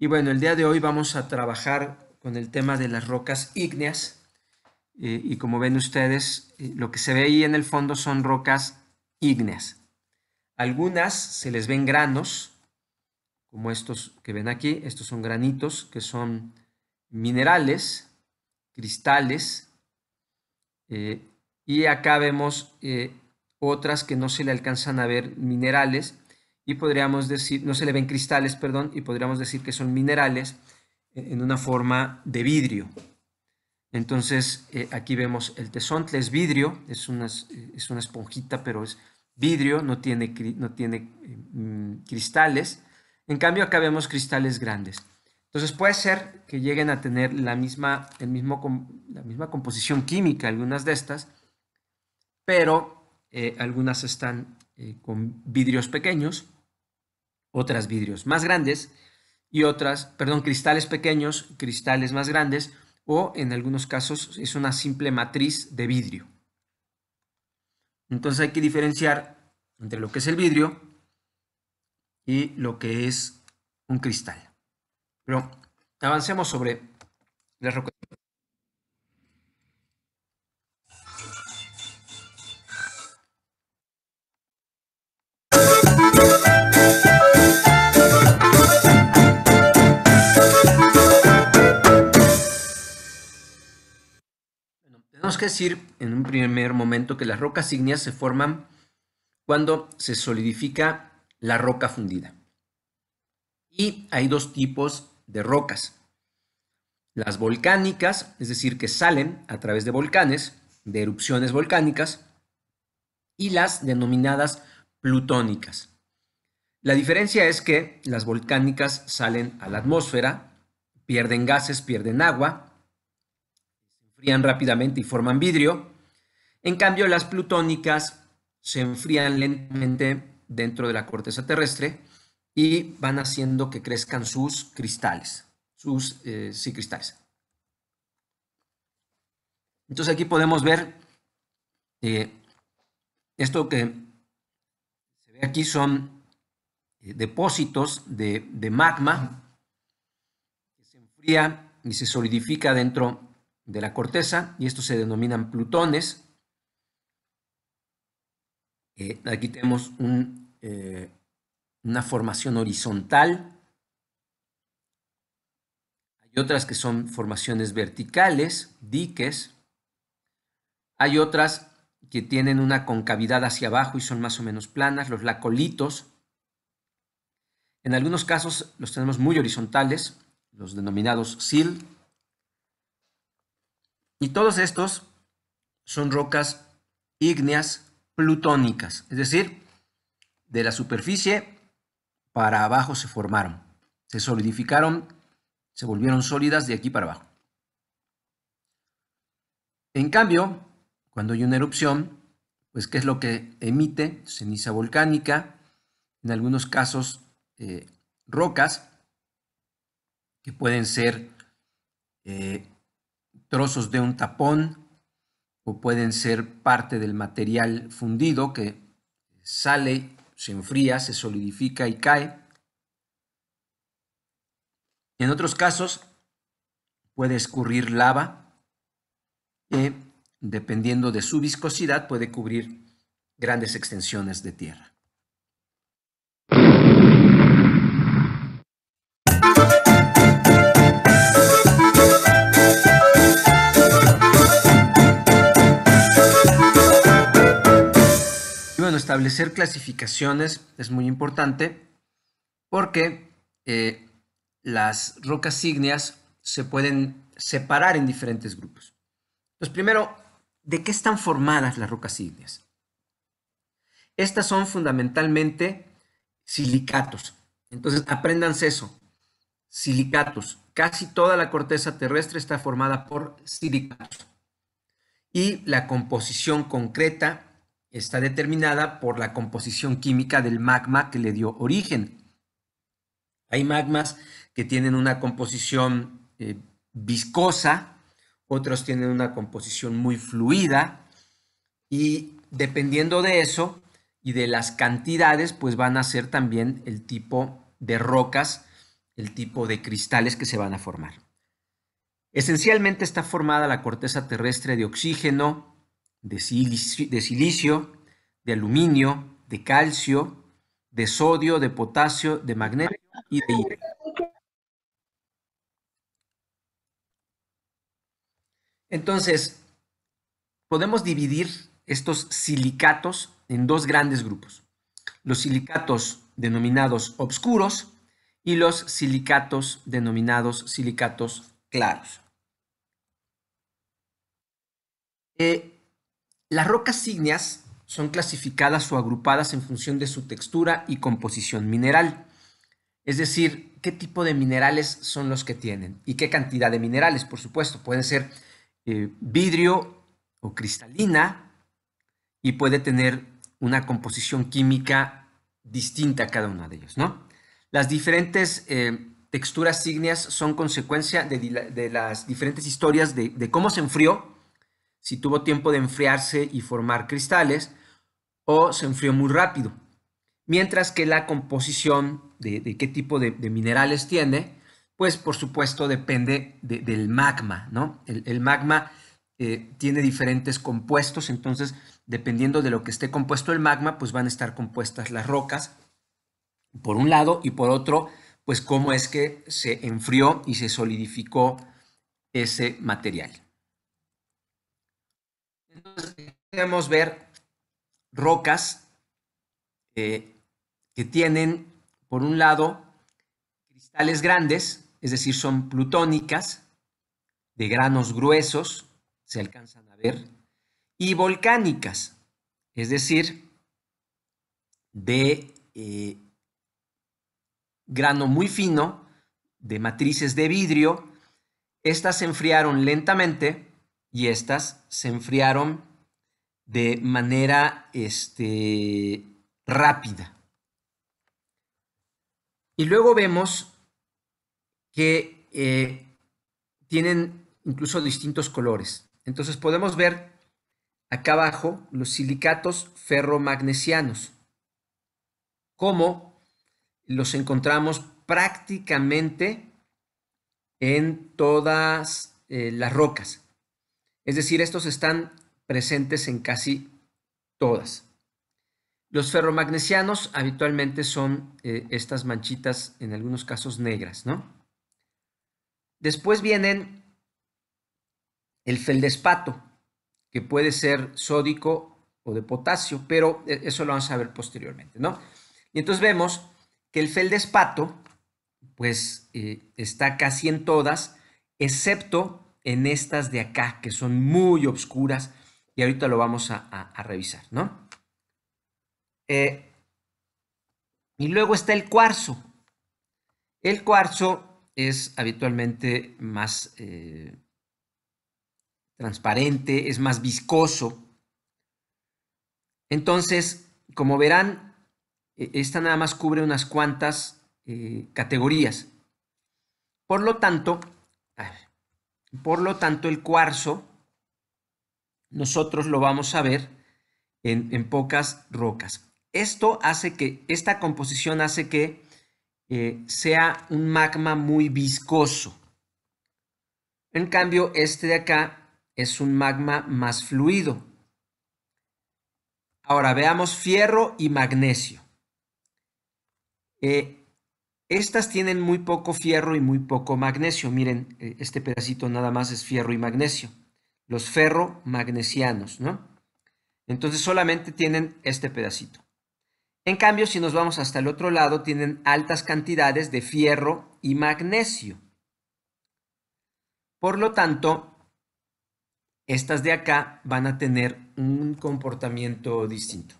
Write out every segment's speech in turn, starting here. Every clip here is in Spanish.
Y bueno, el día de hoy vamos a trabajar con el tema de las rocas ígneas. Eh, y como ven ustedes, eh, lo que se ve ahí en el fondo son rocas ígneas. Algunas se les ven granos, como estos que ven aquí. Estos son granitos que son minerales, cristales. Eh, y acá vemos otras que no se le alcanzan a ver minerales, y podríamos decir, no se le ven cristales, perdón, y podríamos decir que son minerales en una forma de vidrio. Entonces, eh, aquí vemos el tesontle, es vidrio, es una, es una esponjita, pero es vidrio, no tiene, no tiene mm, cristales. En cambio, acá vemos cristales grandes. Entonces, puede ser que lleguen a tener la misma, el mismo, la misma composición química, algunas de estas, pero eh, algunas están eh, con vidrios pequeños otras vidrios más grandes y otras, perdón, cristales pequeños, cristales más grandes o en algunos casos es una simple matriz de vidrio. Entonces hay que diferenciar entre lo que es el vidrio y lo que es un cristal. Pero avancemos sobre las rocas. que decir en un primer momento que las rocas ígneas se forman cuando se solidifica la roca fundida. Y hay dos tipos de rocas. Las volcánicas, es decir, que salen a través de volcanes, de erupciones volcánicas, y las denominadas plutónicas. La diferencia es que las volcánicas salen a la atmósfera, pierden gases, pierden agua, enfrían rápidamente y forman vidrio. En cambio, las plutónicas se enfrían lentamente dentro de la corteza terrestre y van haciendo que crezcan sus cristales, sus eh, cristales. Entonces aquí podemos ver eh, esto que se ve aquí son eh, depósitos de, de magma que se enfría y se solidifica dentro de la corteza y estos se denominan plutones. Eh, aquí tenemos eh, una formación horizontal. Hay otras que son formaciones verticales, diques. Hay otras que tienen una concavidad hacia abajo y son más o menos planas, los lacolitos. En algunos casos los tenemos muy horizontales, los denominados SIL, y todos estos son rocas ígneas plutónicas, es decir, de la superficie para abajo se formaron, se solidificaron, se volvieron sólidas de aquí para abajo. En cambio, cuando hay una erupción, pues ¿qué es lo que emite? Ceniza volcánica, en algunos casos eh, rocas, que pueden ser eh, trozos de un tapón o pueden ser parte del material fundido que sale, se enfría, se solidifica y cae. En otros casos puede escurrir lava y dependiendo de su viscosidad, puede cubrir grandes extensiones de tierra. establecer clasificaciones es muy importante porque eh, las rocas ígneas se pueden separar en diferentes grupos. Entonces, primero, ¿de qué están formadas las rocas ígneas? Estas son fundamentalmente silicatos. Entonces, apréndanse eso. Silicatos. Casi toda la corteza terrestre está formada por silicatos. Y la composición concreta está determinada por la composición química del magma que le dio origen. Hay magmas que tienen una composición eh, viscosa, otros tienen una composición muy fluida y dependiendo de eso y de las cantidades, pues van a ser también el tipo de rocas, el tipo de cristales que se van a formar. Esencialmente está formada la corteza terrestre de oxígeno, de silicio, de, aluminio, de calcio, de sodio, de potasio, de magnesio y de hierro. Entonces, podemos dividir estos silicatos en dos grandes grupos. Los silicatos denominados obscuros y los silicatos denominados silicatos claros. Eh, las rocas ígneas son clasificadas o agrupadas en función de su textura y composición mineral. Es decir, qué tipo de minerales son los que tienen y qué cantidad de minerales, por supuesto. Pueden ser eh, vidrio o cristalina y puede tener una composición química distinta a cada uno de ellos. ¿no? Las diferentes eh, texturas ígneas son consecuencia de, las diferentes historias de cómo se enfrió si tuvo tiempo de enfriarse y formar cristales o se enfrió muy rápido. Mientras que la composición de, qué tipo de, minerales tiene, pues por supuesto depende del magma, ¿no? El, magma eh, tiene diferentes compuestos, entonces dependiendo de lo que esté compuesto el magma, pues van a estar compuestas las rocas, por un lado, y por otro, pues cómo es que se enfrió y se solidificó ese material podemos ver rocas eh, que tienen, por un lado, cristales grandes, es decir, son plutónicas, de granos gruesos, se alcanzan a ver, y volcánicas, es decir, de eh, grano muy fino, de matrices de vidrio. Estas se enfriaron lentamente y estas se enfriaron de manera este, rápida. Y luego vemos que eh, tienen incluso distintos colores. Entonces podemos ver acá abajo los silicatos ferromagnesianos, como los encontramos prácticamente en todas eh, las rocas. Es decir, estos están presentes en casi todas. Los ferromagnesianos habitualmente son eh, estas manchitas, en algunos casos negras, ¿no? Después vienen el feldespato, que puede ser sódico o de potasio, pero eh, eso lo vamos a ver posteriormente, ¿no? Y entonces vemos que el feldespato, pues eh, está casi en todas, excepto en estas de acá, que son muy obscuras, y ahorita lo vamos a, revisar, ¿no? Eh, y luego está el cuarzo. El cuarzo es habitualmente más eh, transparente, es más viscoso. Entonces, como verán, e, esta nada más cubre unas cuantas eh, categorías. Por lo tanto, por lo tanto, el cuarzo, nosotros lo vamos a ver en, pocas rocas. Esto hace que, esta composición hace que eh, sea un magma muy viscoso. En cambio, este de acá es un magma más fluido. Ahora veamos fierro y magnesio. Eh, estas tienen muy poco fierro y muy poco magnesio. Miren, e, este pedacito nada más es fierro y magnesio. Los ferromagnesianos, ¿no? Entonces solamente tienen este pedacito. En cambio, si nos vamos hasta el otro lado, tienen altas cantidades de fierro y magnesio. Por lo tanto, estas de acá van a tener un comportamiento distinto.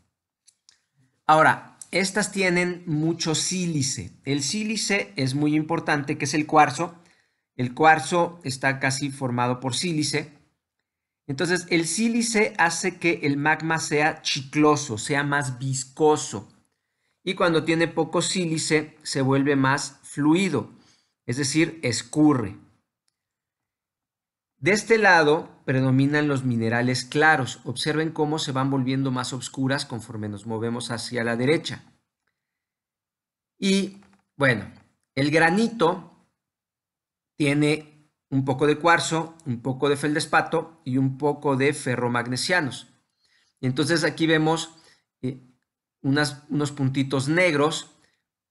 Ahora, estas tienen mucho sílice. El sílice es muy importante, que es el cuarzo. El cuarzo está casi formado por sílice. Entonces, el sílice hace que el magma sea chicloso, sea más viscoso. Y cuando tiene poco sílice, se vuelve más fluido, es decir, escurre. De este lado predominan los minerales claros. Observen cómo se van volviendo más oscuras conforme nos movemos hacia la derecha. Y bueno, el granito tiene un poco de cuarzo, un poco de feldespato y un poco de ferromagnesianos. Entonces aquí vemos eh, unos puntitos negros,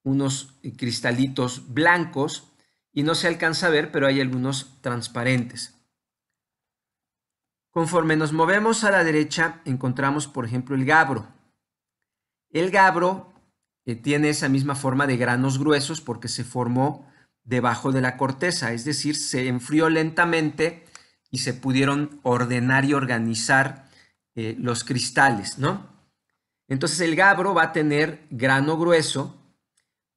unos eh, cristalitos blancos y no se alcanza a ver, pero hay algunos transparentes. Conforme nos movemos a la derecha, encontramos, por ejemplo, el gabro. El gabro eh, tiene esa misma forma de granos gruesos porque se formó debajo de la corteza, es decir, se enfrió lentamente y se pudieron ordenar y organizar eh, los cristales, ¿no? Entonces el gabro va a tener grano grueso,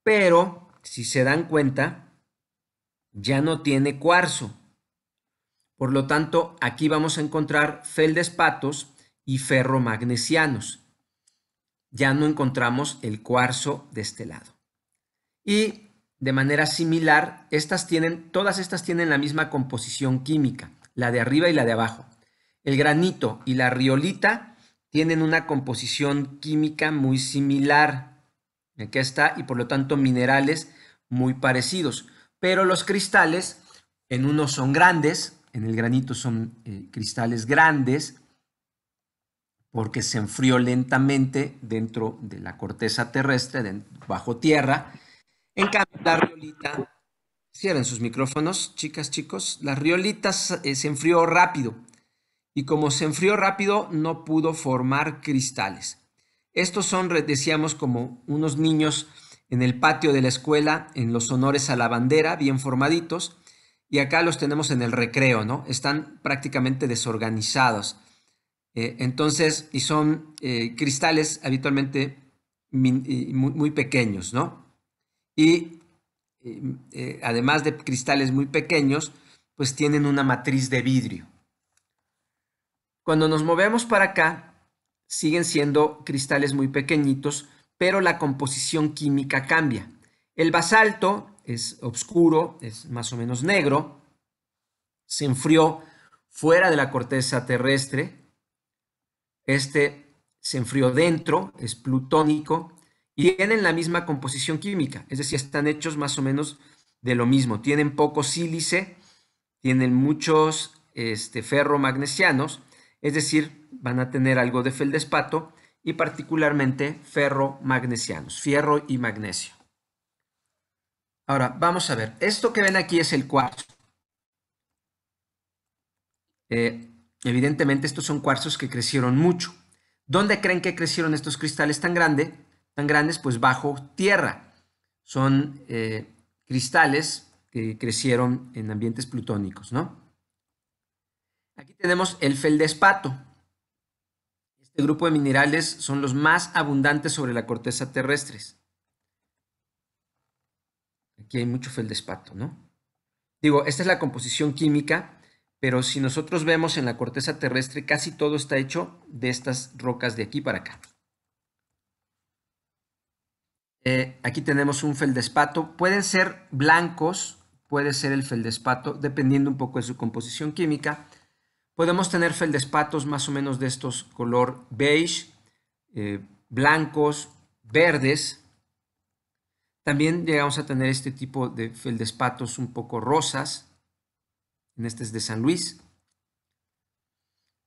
pero si se dan cuenta, ya no tiene cuarzo. Por lo tanto, aquí vamos a encontrar feldespatos y ferromagnesianos. Ya no encontramos el cuarzo de este lado. Y de manera similar, estas tienen, todas estas tienen la misma composición química, la de arriba y la de abajo. El granito y la riolita tienen una composición química muy similar. Aquí está, y por lo tanto minerales muy parecidos. Pero los cristales, en unos son grandes, en el granito son eh, cristales grandes porque se enfrió lentamente dentro de la corteza terrestre, de, bajo tierra. En cambio, la riolita, cierren sus micrófonos, chicas, chicos, la riolita eh, se enfrió rápido y como se enfrió rápido no pudo formar cristales. Estos son, decíamos, como unos niños en el patio de la escuela, en los honores a la bandera, bien formaditos, y acá los tenemos en el recreo, ¿no? Están prácticamente desorganizados. Eh, entonces, y son eh, cristales habitualmente muy, pequeños, ¿no? Y eh, además de cristales muy pequeños, pues tienen una matriz de vidrio. Cuando nos movemos para acá, siguen siendo cristales muy pequeñitos, pero la composición química cambia. El basalto es oscuro, es más o menos negro, se enfrió fuera de la corteza terrestre, este se enfrió dentro, es plutónico, y tienen la misma composición química, es decir, están hechos más o menos de lo mismo, tienen poco sílice, tienen muchos este, ferromagnesianos, es decir, van a tener algo de feldespato y particularmente ferromagnesianos, fierro y magnesio. Ahora, vamos a ver. Esto que ven aquí es el cuarzo. Eh, evidentemente, estos son cuarzos que crecieron mucho. ¿Dónde creen que crecieron estos cristales tan, grande, tan grandes? Pues bajo tierra. Son eh, cristales que crecieron en ambientes plutónicos, ¿no? Aquí tenemos el feldespato. Este grupo de minerales son los más abundantes sobre la corteza terrestre. Aquí hay mucho feldespato, ¿no? Digo, esta es la composición química, pero si nosotros vemos en la corteza terrestre, casi todo está hecho de estas rocas de aquí para acá. Eh, aquí tenemos un feldespato. Pueden ser blancos, puede ser el feldespato, dependiendo un poco de su composición química. Podemos tener feldespatos más o menos de estos color beige, eh, blancos, verdes, también llegamos a tener este tipo de feldespatos un poco rosas. En este es de San Luis.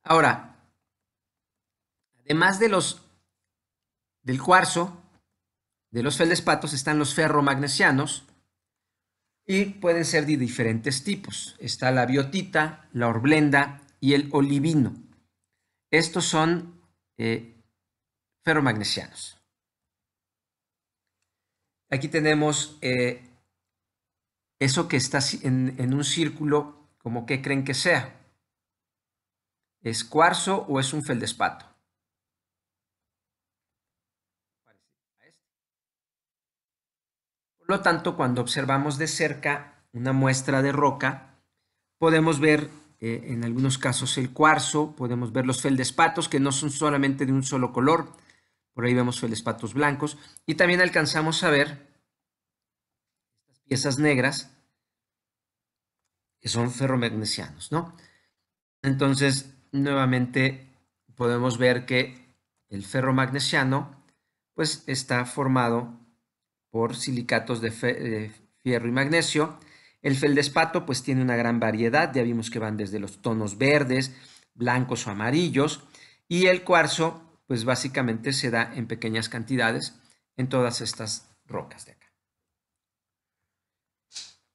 Ahora, además de los del cuarzo, de los feldespatos están los ferromagnesianos y pueden ser de diferentes tipos. Está la biotita, la orblenda y el olivino. Estos son eh, ferromagnesianos. Aquí tenemos eh, eso que está en, un círculo, como que creen que sea. ¿Es cuarzo o es un feldespato? Por lo tanto, cuando observamos de cerca una muestra de roca, podemos ver eh, en algunos casos el cuarzo, podemos ver los feldespatos que no son solamente de un solo color, por ahí vemos felespatos blancos y también alcanzamos a ver estas piezas negras que son ferromagnesianos, ¿no? Entonces, nuevamente podemos ver que el ferromagnesiano pues está formado por silicatos de, fierro y magnesio. El feldespato pues tiene una gran variedad, ya vimos que van desde los tonos verdes, blancos o amarillos. Y el cuarzo pues básicamente se da en pequeñas cantidades en todas estas rocas de acá.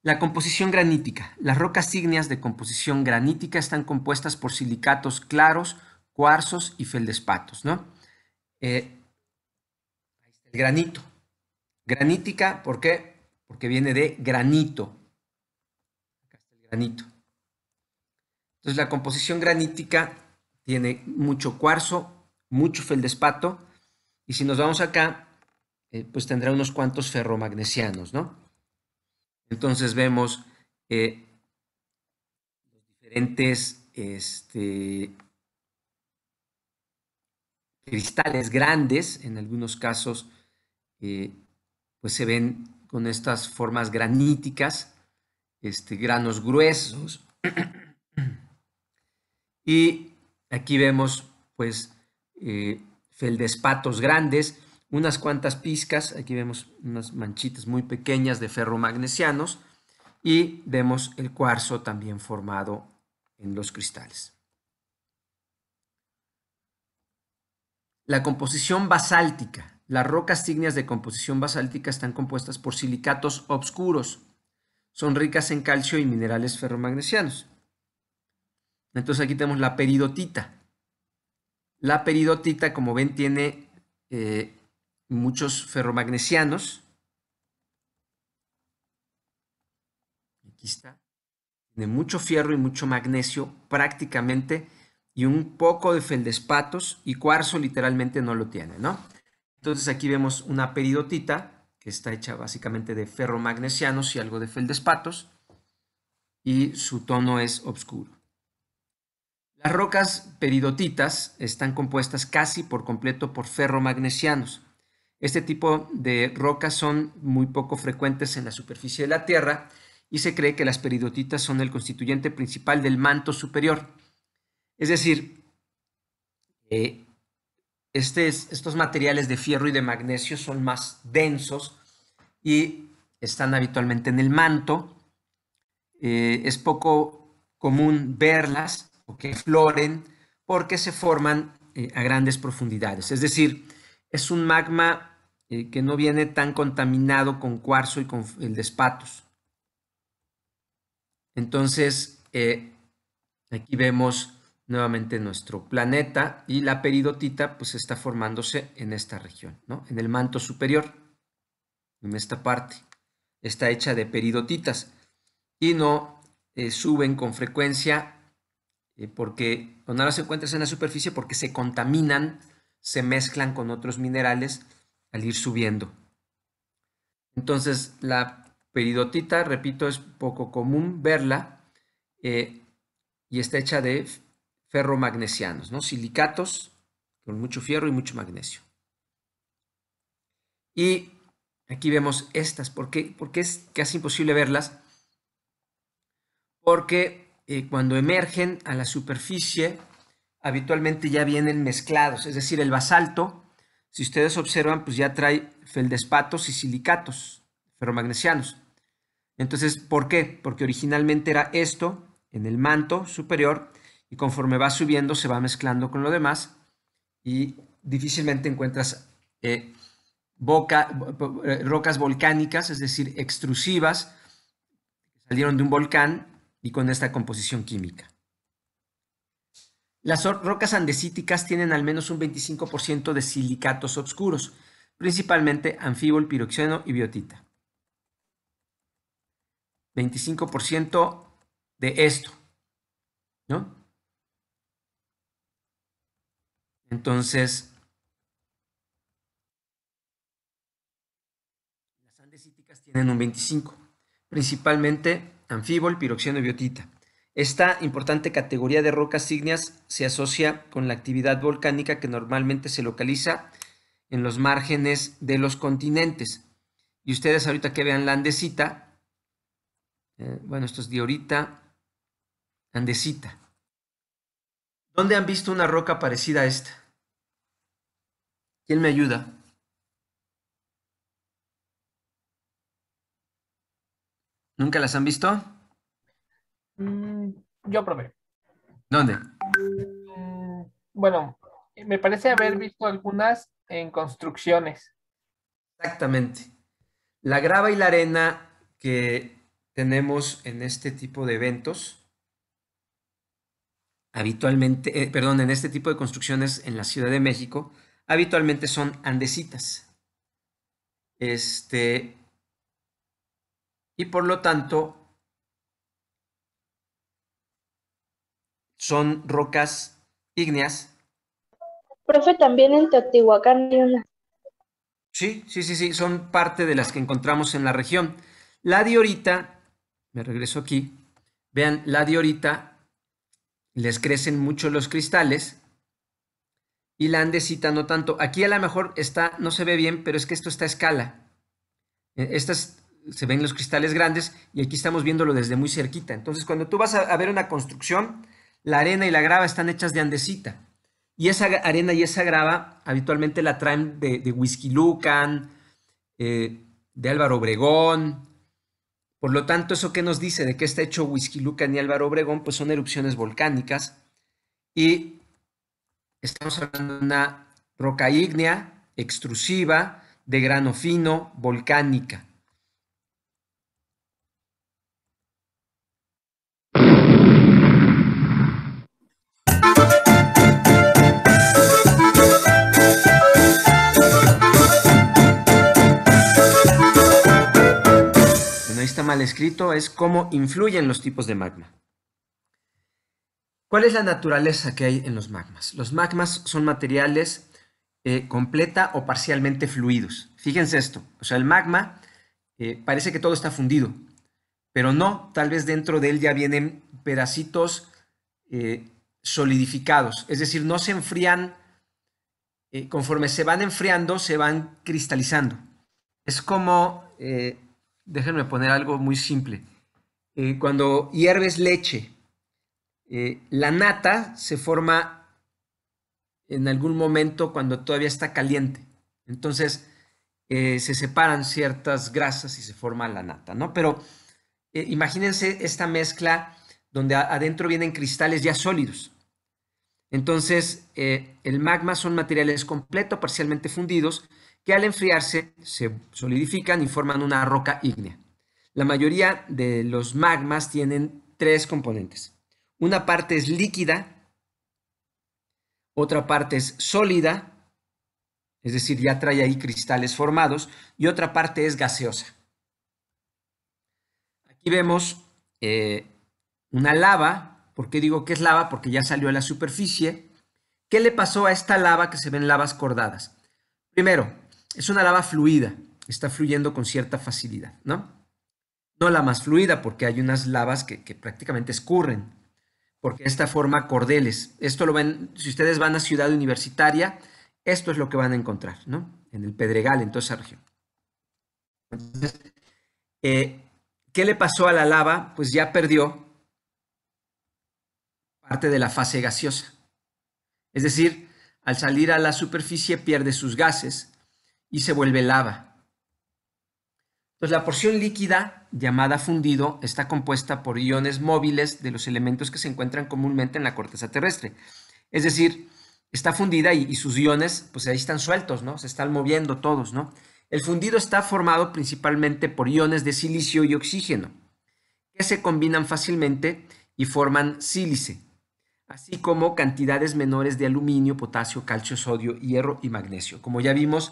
La composición granítica. Las rocas ígneas de composición granítica están compuestas por silicatos claros, cuarzos y feldespatos. ¿no? Eh, ahí está el granito. Granítica, ¿por qué? Porque viene de granito. Acá está el granito. Entonces la composición granítica tiene mucho cuarzo, mucho feldespato, y si nos vamos acá, eh, pues tendrá unos cuantos ferromagnesianos, ¿no? Entonces vemos diferentes este, cristales grandes, en algunos casos, eh, pues se ven con estas formas graníticas, este, granos gruesos. y aquí vemos, pues, eh, feldespatos grandes, unas cuantas pizcas, aquí vemos unas manchitas muy pequeñas de ferromagnesianos y vemos el cuarzo también formado en los cristales. La composición basáltica. Las rocas ígneas de composición basáltica están compuestas por silicatos obscuros. Son ricas en calcio y minerales ferromagnesianos. Entonces aquí tenemos la peridotita. La peridotita, como ven, tiene eh, muchos ferromagnesianos. Aquí está. Tiene mucho fierro y mucho magnesio prácticamente y un poco de feldespatos y cuarzo literalmente no lo tiene, ¿no? Entonces aquí vemos una peridotita que está hecha básicamente de ferromagnesianos y algo de feldespatos y su tono es oscuro. Las rocas peridotitas están compuestas casi por completo por ferromagnesianos. Este tipo de rocas son muy poco frecuentes en la superficie de la Tierra y se cree que las peridotitas son el constituyente principal del manto superior. Es decir, eh, este estos materiales de fierro y de magnesio son más densos y están habitualmente en el manto. Eh, es poco común verlas o que floren porque se forman eh, a grandes profundidades. Es decir, es un magma eh, que no viene tan contaminado con cuarzo y con el despatos. Entonces, eh, aquí vemos nuevamente nuestro planeta y la peridotita pues está formándose en esta región, ¿no? en el manto superior, en esta parte. Está hecha de peridotitas y no suben con frecuencia eh, porque cuando las encuentras en la superficie porque se contaminan, se mezclan con otros minerales al ir subiendo. Entonces, la peridotita, repito, es poco común verla eh, y está hecha de ferromagnesianos, ¿no? silicatos con mucho fierro y mucho magnesio. Y aquí vemos estas, ¿por qué, porque es casi imposible verlas? Porque eh, cuando emergen a la superficie, habitualmente ya vienen mezclados, es decir, el basalto, si ustedes observan, pues ya trae feldespatos y silicatos ferromagnesianos. Entonces, ¿por qué? Porque originalmente era esto en el manto superior y conforme va subiendo se va mezclando con lo demás y difícilmente encuentras eh, eh, rocas volcánicas, es decir, extrusivas, salieron de un volcán y con esta composición química. Las rocas andesíticas tienen al menos un 25% de silicatos oscuros, principalmente anfíbol, piroxeno y biotita. 25% de esto, ¿no? Entonces, las andesíticas tienen un 25, principalmente anfíbol, piroxeno y biotita. Esta importante categoría de rocas ígneas se asocia con la actividad volcánica que normalmente se localiza en los márgenes de los continentes. Y ustedes ahorita que vean la andesita, eh, bueno, esto es diorita, andesita. ¿Dónde han visto una roca parecida a esta? ¿Quién me ayuda? ¿Nunca las han visto? Mm, yo probé. ¿Dónde? Mm, bueno, me parece haber visto algunas en construcciones. Exactamente. La grava y la arena que tenemos en este tipo de eventos, habitualmente, eh, perdón, en este tipo de construcciones en la Ciudad de México, habitualmente son andesitas. Este, y por lo tanto son rocas ígneas. Profe, también en Teotihuacán hay Sí, sí, sí, sí, son parte de las que encontramos en la región. La diorita, me regreso aquí, vean, la diorita, les crecen mucho los cristales y la andesita no tanto. Aquí a lo mejor está, no se ve bien, pero es que esto está a escala. E, estas se ven los cristales grandes y aquí estamos viéndolo desde muy cerquita. Entonces, cuando tú vas a, ver una construcción, la arena y la grava están hechas de andesita. Y esa arena y esa grava habitualmente la traen de, Whisky Lucan, eh, de Álvaro Obregón. Por lo tanto, ¿eso que nos dice? ¿De qué está hecho Whisky Lucan y Álvaro Obregón? Pues son erupciones volcánicas. Y estamos hablando de una roca ígnea, extrusiva, de grano fino, volcánica. mal escrito, es cómo influyen los tipos de magma. ¿Cuál es la naturaleza que hay en los magmas? Los magmas son materiales eh, completa o parcialmente fluidos. Fíjense esto, o sea, el magma eh, parece que todo está fundido, pero no, tal vez dentro de él ya vienen pedacitos eh, solidificados, es decir, no se enfrían, conforme se van enfriando, se van cristalizando. Es como déjenme poner algo muy simple. Eh, cuando hierves leche, eh, la nata se forma en algún momento cuando todavía está caliente. Entonces eh, se separan ciertas grasas y se forma la nata, ¿no? Pero imagínense esta mezcla donde adentro vienen cristales ya sólidos. Entonces, el magma son materiales completo, parcialmente fundidos, que al enfriarse se solidifican y forman una roca ígnea. La mayoría de los magmas tienen tres componentes. Una parte es líquida, otra parte es sólida, es decir, ya trae ahí cristales formados, y otra parte es gaseosa. Aquí vemos eh, una lava, ¿por qué digo que es lava? Porque ya salió a la superficie. ¿Qué le pasó a esta lava que se ven lavas cordadas? Primero, es una lava fluida, está fluyendo con cierta facilidad, ¿no? No la más fluida porque hay unas lavas que, prácticamente escurren, porque esta forma cordeles. Esto lo ven, si ustedes van a Ciudad Universitaria, esto es lo que van a encontrar, ¿no? En el Pedregal, en toda esa región. Entonces, eh, ¿qué le pasó a la lava? Pues ya perdió parte de la fase gaseosa. Es decir, al salir a la superficie pierde sus gases, y se vuelve lava. Entonces la porción líquida, llamada fundido, está compuesta por iones móviles de los elementos que se encuentran comúnmente en la corteza terrestre. Es decir, está fundida y, sus iones, pues ahí están sueltos, ¿no? Se están moviendo todos, ¿no? El fundido está formado principalmente por iones de silicio y oxígeno, que se combinan fácilmente y forman sílice, así como cantidades menores de aluminio, potasio, calcio, sodio, hierro y magnesio. Como ya vimos,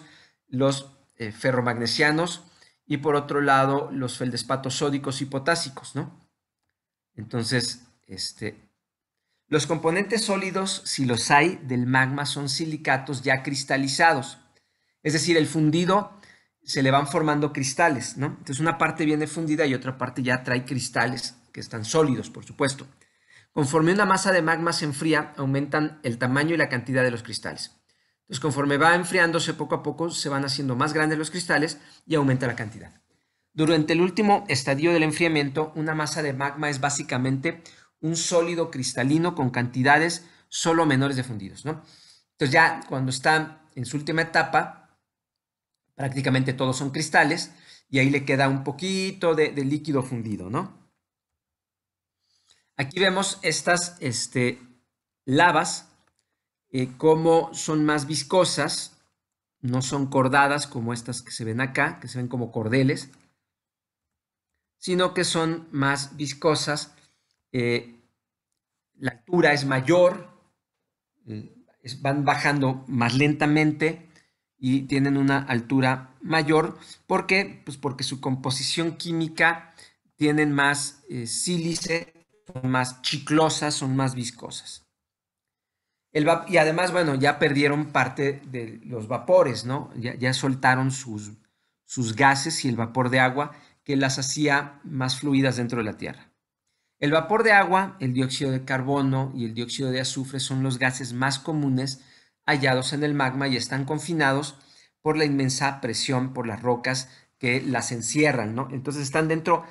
los eh, ferromagnesianos y por otro lado los feldespatos sódicos y potásicos, ¿no? Entonces, este, los componentes sólidos, si los hay, del magma son silicatos ya cristalizados. Es decir, el fundido se le van formando cristales, ¿no? Entonces una parte viene fundida y otra parte ya trae cristales que están sólidos, por supuesto. Conforme una masa de magma se enfría, aumentan el tamaño y la cantidad de los cristales. Entonces, conforme va enfriándose poco a poco, se van haciendo más grandes los cristales y aumenta la cantidad. Durante el último estadio del enfriamiento, una masa de magma es básicamente un sólido cristalino con cantidades solo menores de fundidos. ¿no? Entonces ya cuando está en su última etapa, prácticamente todos son cristales y ahí le queda un poquito de, líquido fundido. ¿no? Aquí vemos estas este, lavas eh, como son más viscosas, no son cordadas como estas que se ven acá, que se ven como cordeles, sino que son más viscosas, eh, la altura es mayor, eh, van bajando más lentamente y tienen una altura mayor. ¿Por qué? Pues porque su composición química tienen más sílice, son más chiclosas, son más viscosas y además, bueno, ya perdieron parte de los vapores, ¿no? Ya, soltaron sus, sus gases y el vapor de agua que las hacía más fluidas dentro de la Tierra. El vapor de agua, el dióxido de carbono y el dióxido de azufre son los gases más comunes hallados en el magma y están confinados por la inmensa presión por las rocas que las encierran, ¿no? Entonces están dentro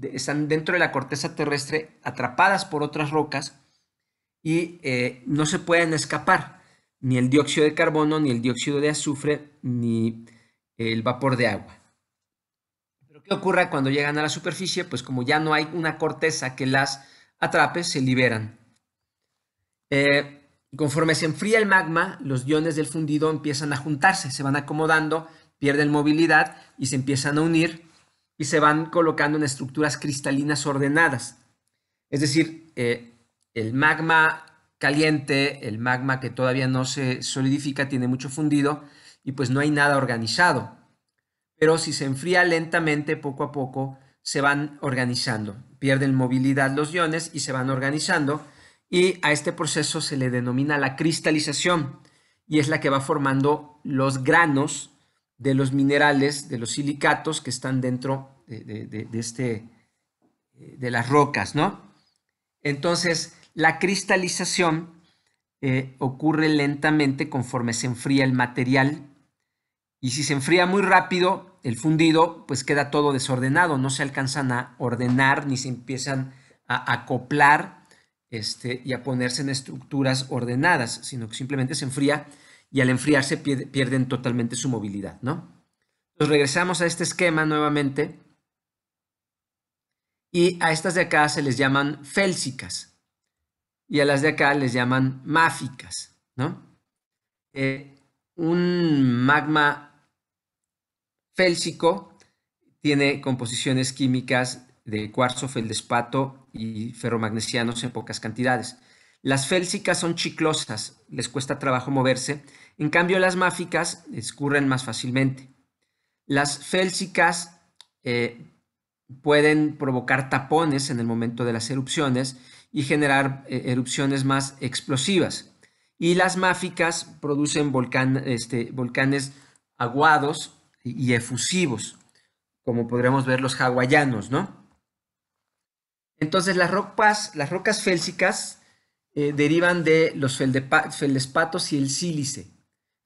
están dentro de la corteza terrestre atrapadas por otras rocas y eh, no se pueden escapar ni el dióxido de carbono, ni el dióxido de azufre, ni el vapor de agua. Pero ¿qué ocurre cuando llegan a la superficie? Pues como ya no hay una corteza que las atrape, se liberan. Eh, conforme se enfría el magma, los iones del fundido empiezan a juntarse, se van acomodando, pierden movilidad y se empiezan a unir y se van colocando en estructuras cristalinas ordenadas. Es decir, eh, el magma caliente, el magma que todavía no se solidifica, tiene mucho fundido y pues no hay nada organizado. Pero si se enfría lentamente, poco a poco, se van organizando, pierden movilidad los iones y se van organizando y a este proceso se le denomina la cristalización y es la que va formando los granos de los minerales, de los silicatos que están dentro de, este, eh, de las rocas, ¿no? Entonces, la cristalización eh, ocurre lentamente conforme se enfría el material y si se enfría muy rápido el fundido, pues queda todo desordenado, no se alcanzan a ordenar ni se empiezan a acoplar este, y a ponerse en estructuras ordenadas, sino que simplemente se enfría y al enfriarse pierden totalmente su movilidad, ¿no? regresamos a este esquema nuevamente y a estas de acá se les llaman félsicas y a las de acá les llaman máficas, ¿no? Eh, un magma félsico tiene composiciones químicas de cuarzo, feldespato y ferromagnesianos en pocas cantidades. Las félsicas son chiclosas, les cuesta trabajo moverse, en cambio las máficas escurren más fácilmente. Las félsicas eh, pueden provocar tapones en el momento de las erupciones y generar eh, erupciones más explosivas. Y las máficas producen este, volcanes aguados y efusivos, como podremos ver los hawaianos, ¿no? Entonces las rocas, las rocas félsicas eh, derivan de los feldespatos y el sílice,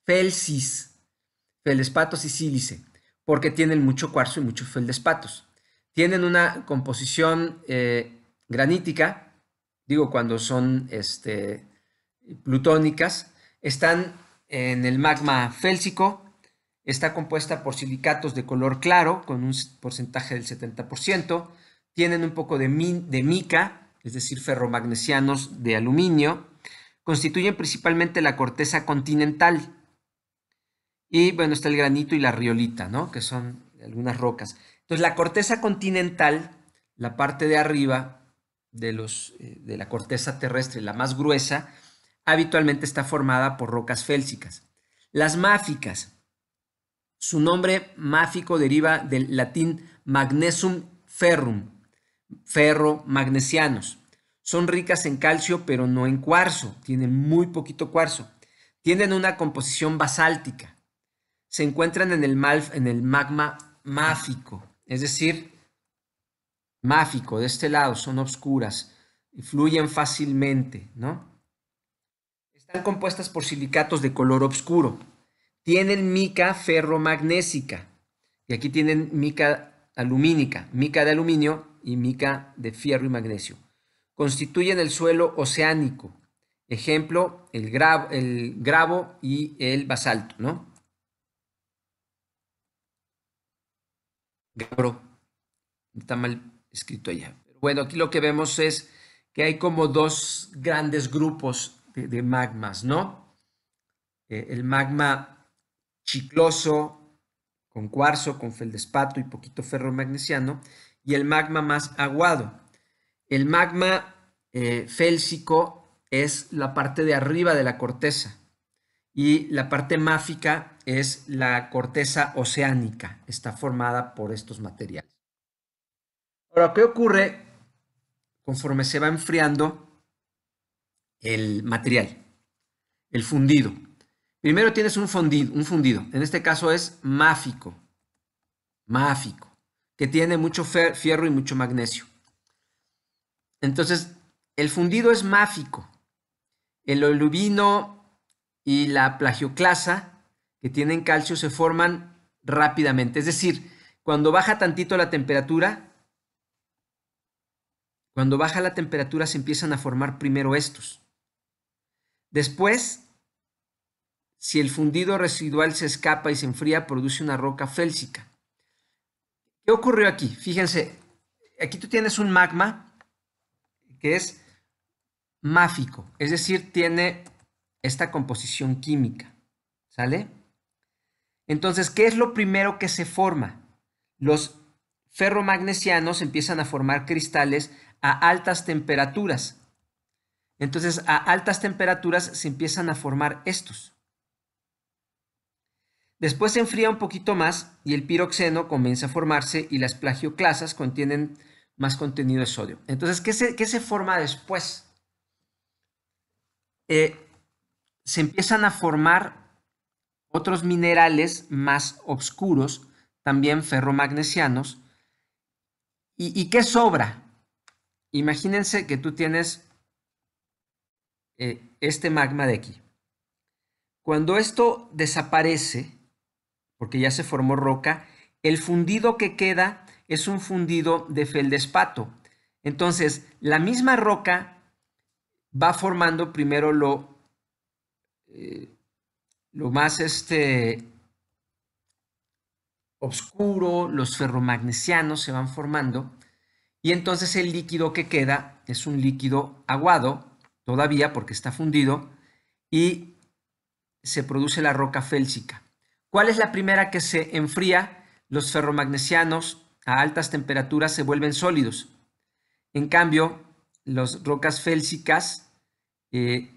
felsis, feldespatos y sílice, porque tienen mucho cuarzo y muchos feldespatos. Tienen una composición eh, granítica digo cuando son este, plutónicas, están en el magma félsico, está compuesta por silicatos de color claro, con un porcentaje del 70%, tienen un poco de, de mica, es decir, ferromagnesianos de aluminio, constituyen principalmente la corteza continental. Y bueno, está el granito y la riolita, ¿no? Que son algunas rocas. Entonces, la corteza continental, la parte de arriba, de, los, eh, de la corteza terrestre, la más gruesa, habitualmente está formada por rocas félsicas. Las máficas. Su nombre máfico deriva del latín magnesum ferrum, ferro magnesianos. Son ricas en calcio, pero no en cuarzo, tienen muy poquito cuarzo. Tienen una composición basáltica. Se encuentran en el, en el magma máfico, es decir, máfico, de este lado, son obscuras y fluyen fácilmente, ¿no? Están compuestas por silicatos de color oscuro. Tienen mica ferromagnésica. Y aquí tienen mica alumínica, mica de aluminio y mica de fierro y magnesio. Constituyen el suelo oceánico. Ejemplo, el, grabo el y el basalto, ¿no? Gabro. Está mal escrito Bueno, aquí lo que vemos es que hay como dos grandes grupos de, magmas, ¿no? Eh, el magma chicloso, con cuarzo, con feldespato y poquito ferro magnesiano, y el magma más aguado. El magma eh, félsico es la parte de arriba de la corteza y la parte máfica es la corteza oceánica, está formada por estos materiales. Pero ¿qué ocurre conforme se va enfriando el material, el fundido? Primero tienes un fundido, un fundido. en este caso es máfico, máfico, que tiene mucho fierro y mucho magnesio. Entonces, el fundido es máfico. El olivino y la plagioclasa, que tienen calcio, se forman rápidamente. Es decir, cuando baja tantito la temperatura, cuando baja la temperatura se empiezan a formar primero estos. Después, si el fundido residual se escapa y se enfría, produce una roca félsica. ¿Qué ocurrió aquí? Fíjense, aquí tú tienes un magma que es máfico, es decir, tiene esta composición química. ¿Sale? Entonces, ¿qué es lo primero que se forma? Los ferromagnesianos empiezan a formar cristales a altas temperaturas. Entonces, a altas temperaturas se empiezan a formar estos. Después se enfría un poquito más y el piroxeno comienza a formarse y las plagioclasas contienen más contenido de sodio. Entonces, ¿qué se, se forma después? Eh, se empiezan a formar otros minerales más oscuros, también ferromagnesianos. ¿Y, y qué sobra? Imagínense que tú tienes eh, este magma de aquí. Cuando esto desaparece, porque ya se formó roca, el fundido que queda es un fundido de feldespato. Entonces, la misma roca va formando primero lo, eh, lo más este, oscuro, los ferromagnesianos se van formando, y entonces el líquido que queda es un líquido aguado todavía porque está fundido y se produce la roca félsica. ¿Cuál es la primera que se enfría? Los ferromagnesianos a altas temperaturas se vuelven sólidos. En cambio, las rocas félsicas eh,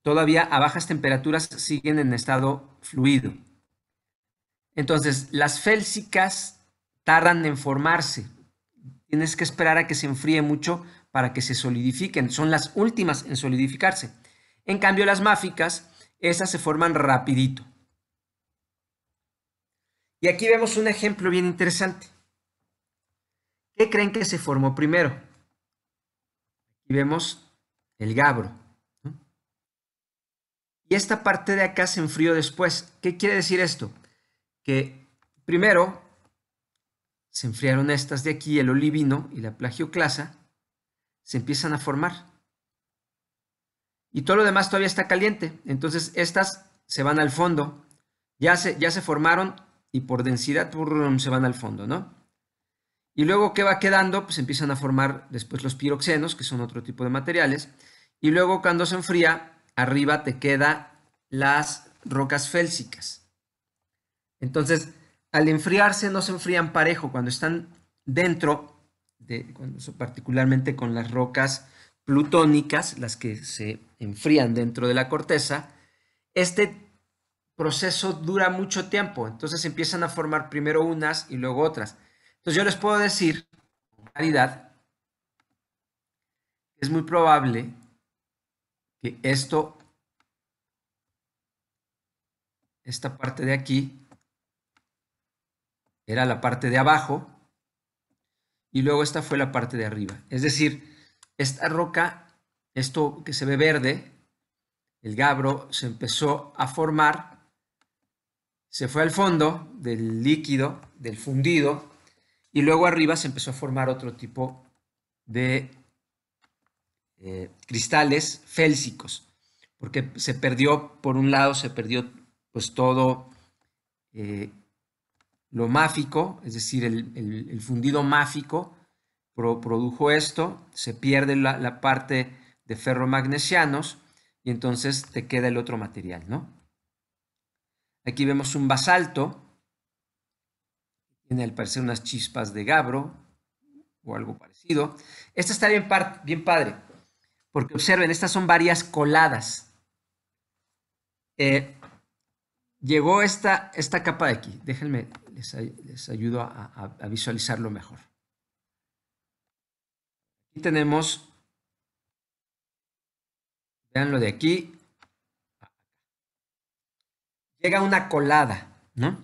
todavía a bajas temperaturas siguen en estado fluido. Entonces, las félsicas tardan en formarse, Tienes que esperar a que se enfríe mucho para que se solidifiquen. Son las últimas en solidificarse. En cambio, las máficas, esas se forman rapidito. Y aquí vemos un ejemplo bien interesante. ¿Qué creen que se formó primero? Aquí vemos el gabro. Y esta parte de acá se enfrió después. ¿Qué quiere decir esto? Que primero se enfriaron estas de aquí, el olivino y la plagioclasa, se empiezan a formar. Y todo lo demás todavía está caliente, entonces estas se van al fondo, ya se, ya se formaron y por densidad se van al fondo, ¿no? Y luego, ¿qué va quedando? Pues empiezan a formar después los piroxenos, que son otro tipo de materiales, y luego cuando se enfría, arriba te quedan las rocas félsicas. Entonces, al enfriarse no se enfrían parejo. Cuando están dentro, de, particularmente con las rocas plutónicas, las que se enfrían dentro de la corteza, este proceso dura mucho tiempo. Entonces empiezan a formar primero unas y luego otras. Entonces yo les puedo decir con claridad, es muy probable que esto, esta parte de aquí, era la parte de abajo y luego esta fue la parte de arriba. Es decir, esta roca, esto que se ve verde, el gabro se empezó a formar, se fue al fondo del líquido, del fundido, y luego arriba se empezó a formar otro tipo de eh, cristales félsicos, porque se perdió, por un lado, se perdió pues todo eh, lo máfico, es decir, el, fundido máfico produjo esto, se pierde la, parte de ferromagnesianos y entonces te queda el otro material, ¿no? Aquí vemos un basalto, tiene al parecer unas chispas de gabro o algo parecido. Esta está bien, bien padre, porque observen, estas son varias coladas. Eh, llegó esta, esta capa de aquí. Déjenme, les, ayudo a, visualizarlo mejor. Aquí tenemos, vean lo de aquí. Llega una colada, ¿no?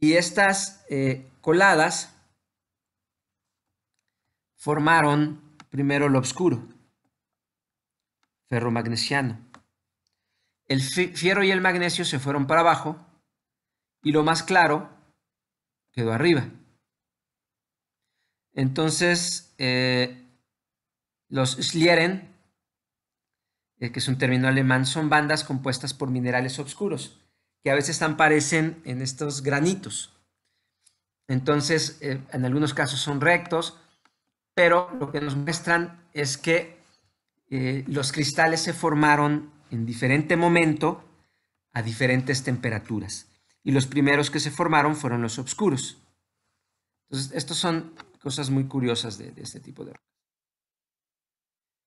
Y estas eh, coladas formaron primero lo oscuro, ferromagnesiano el fierro y el magnesio se fueron para abajo y lo más claro quedó arriba. Entonces, eh, los Schlieren, eh, que es un término alemán, son bandas compuestas por minerales oscuros, que a veces aparecen en estos granitos. Entonces, eh, en algunos casos son rectos, pero lo que nos muestran es que los cristales se formaron en diferente momento a diferentes temperaturas. Y los primeros que se formaron fueron los oscuros. Entonces, estas son cosas muy curiosas de, este tipo de rocas.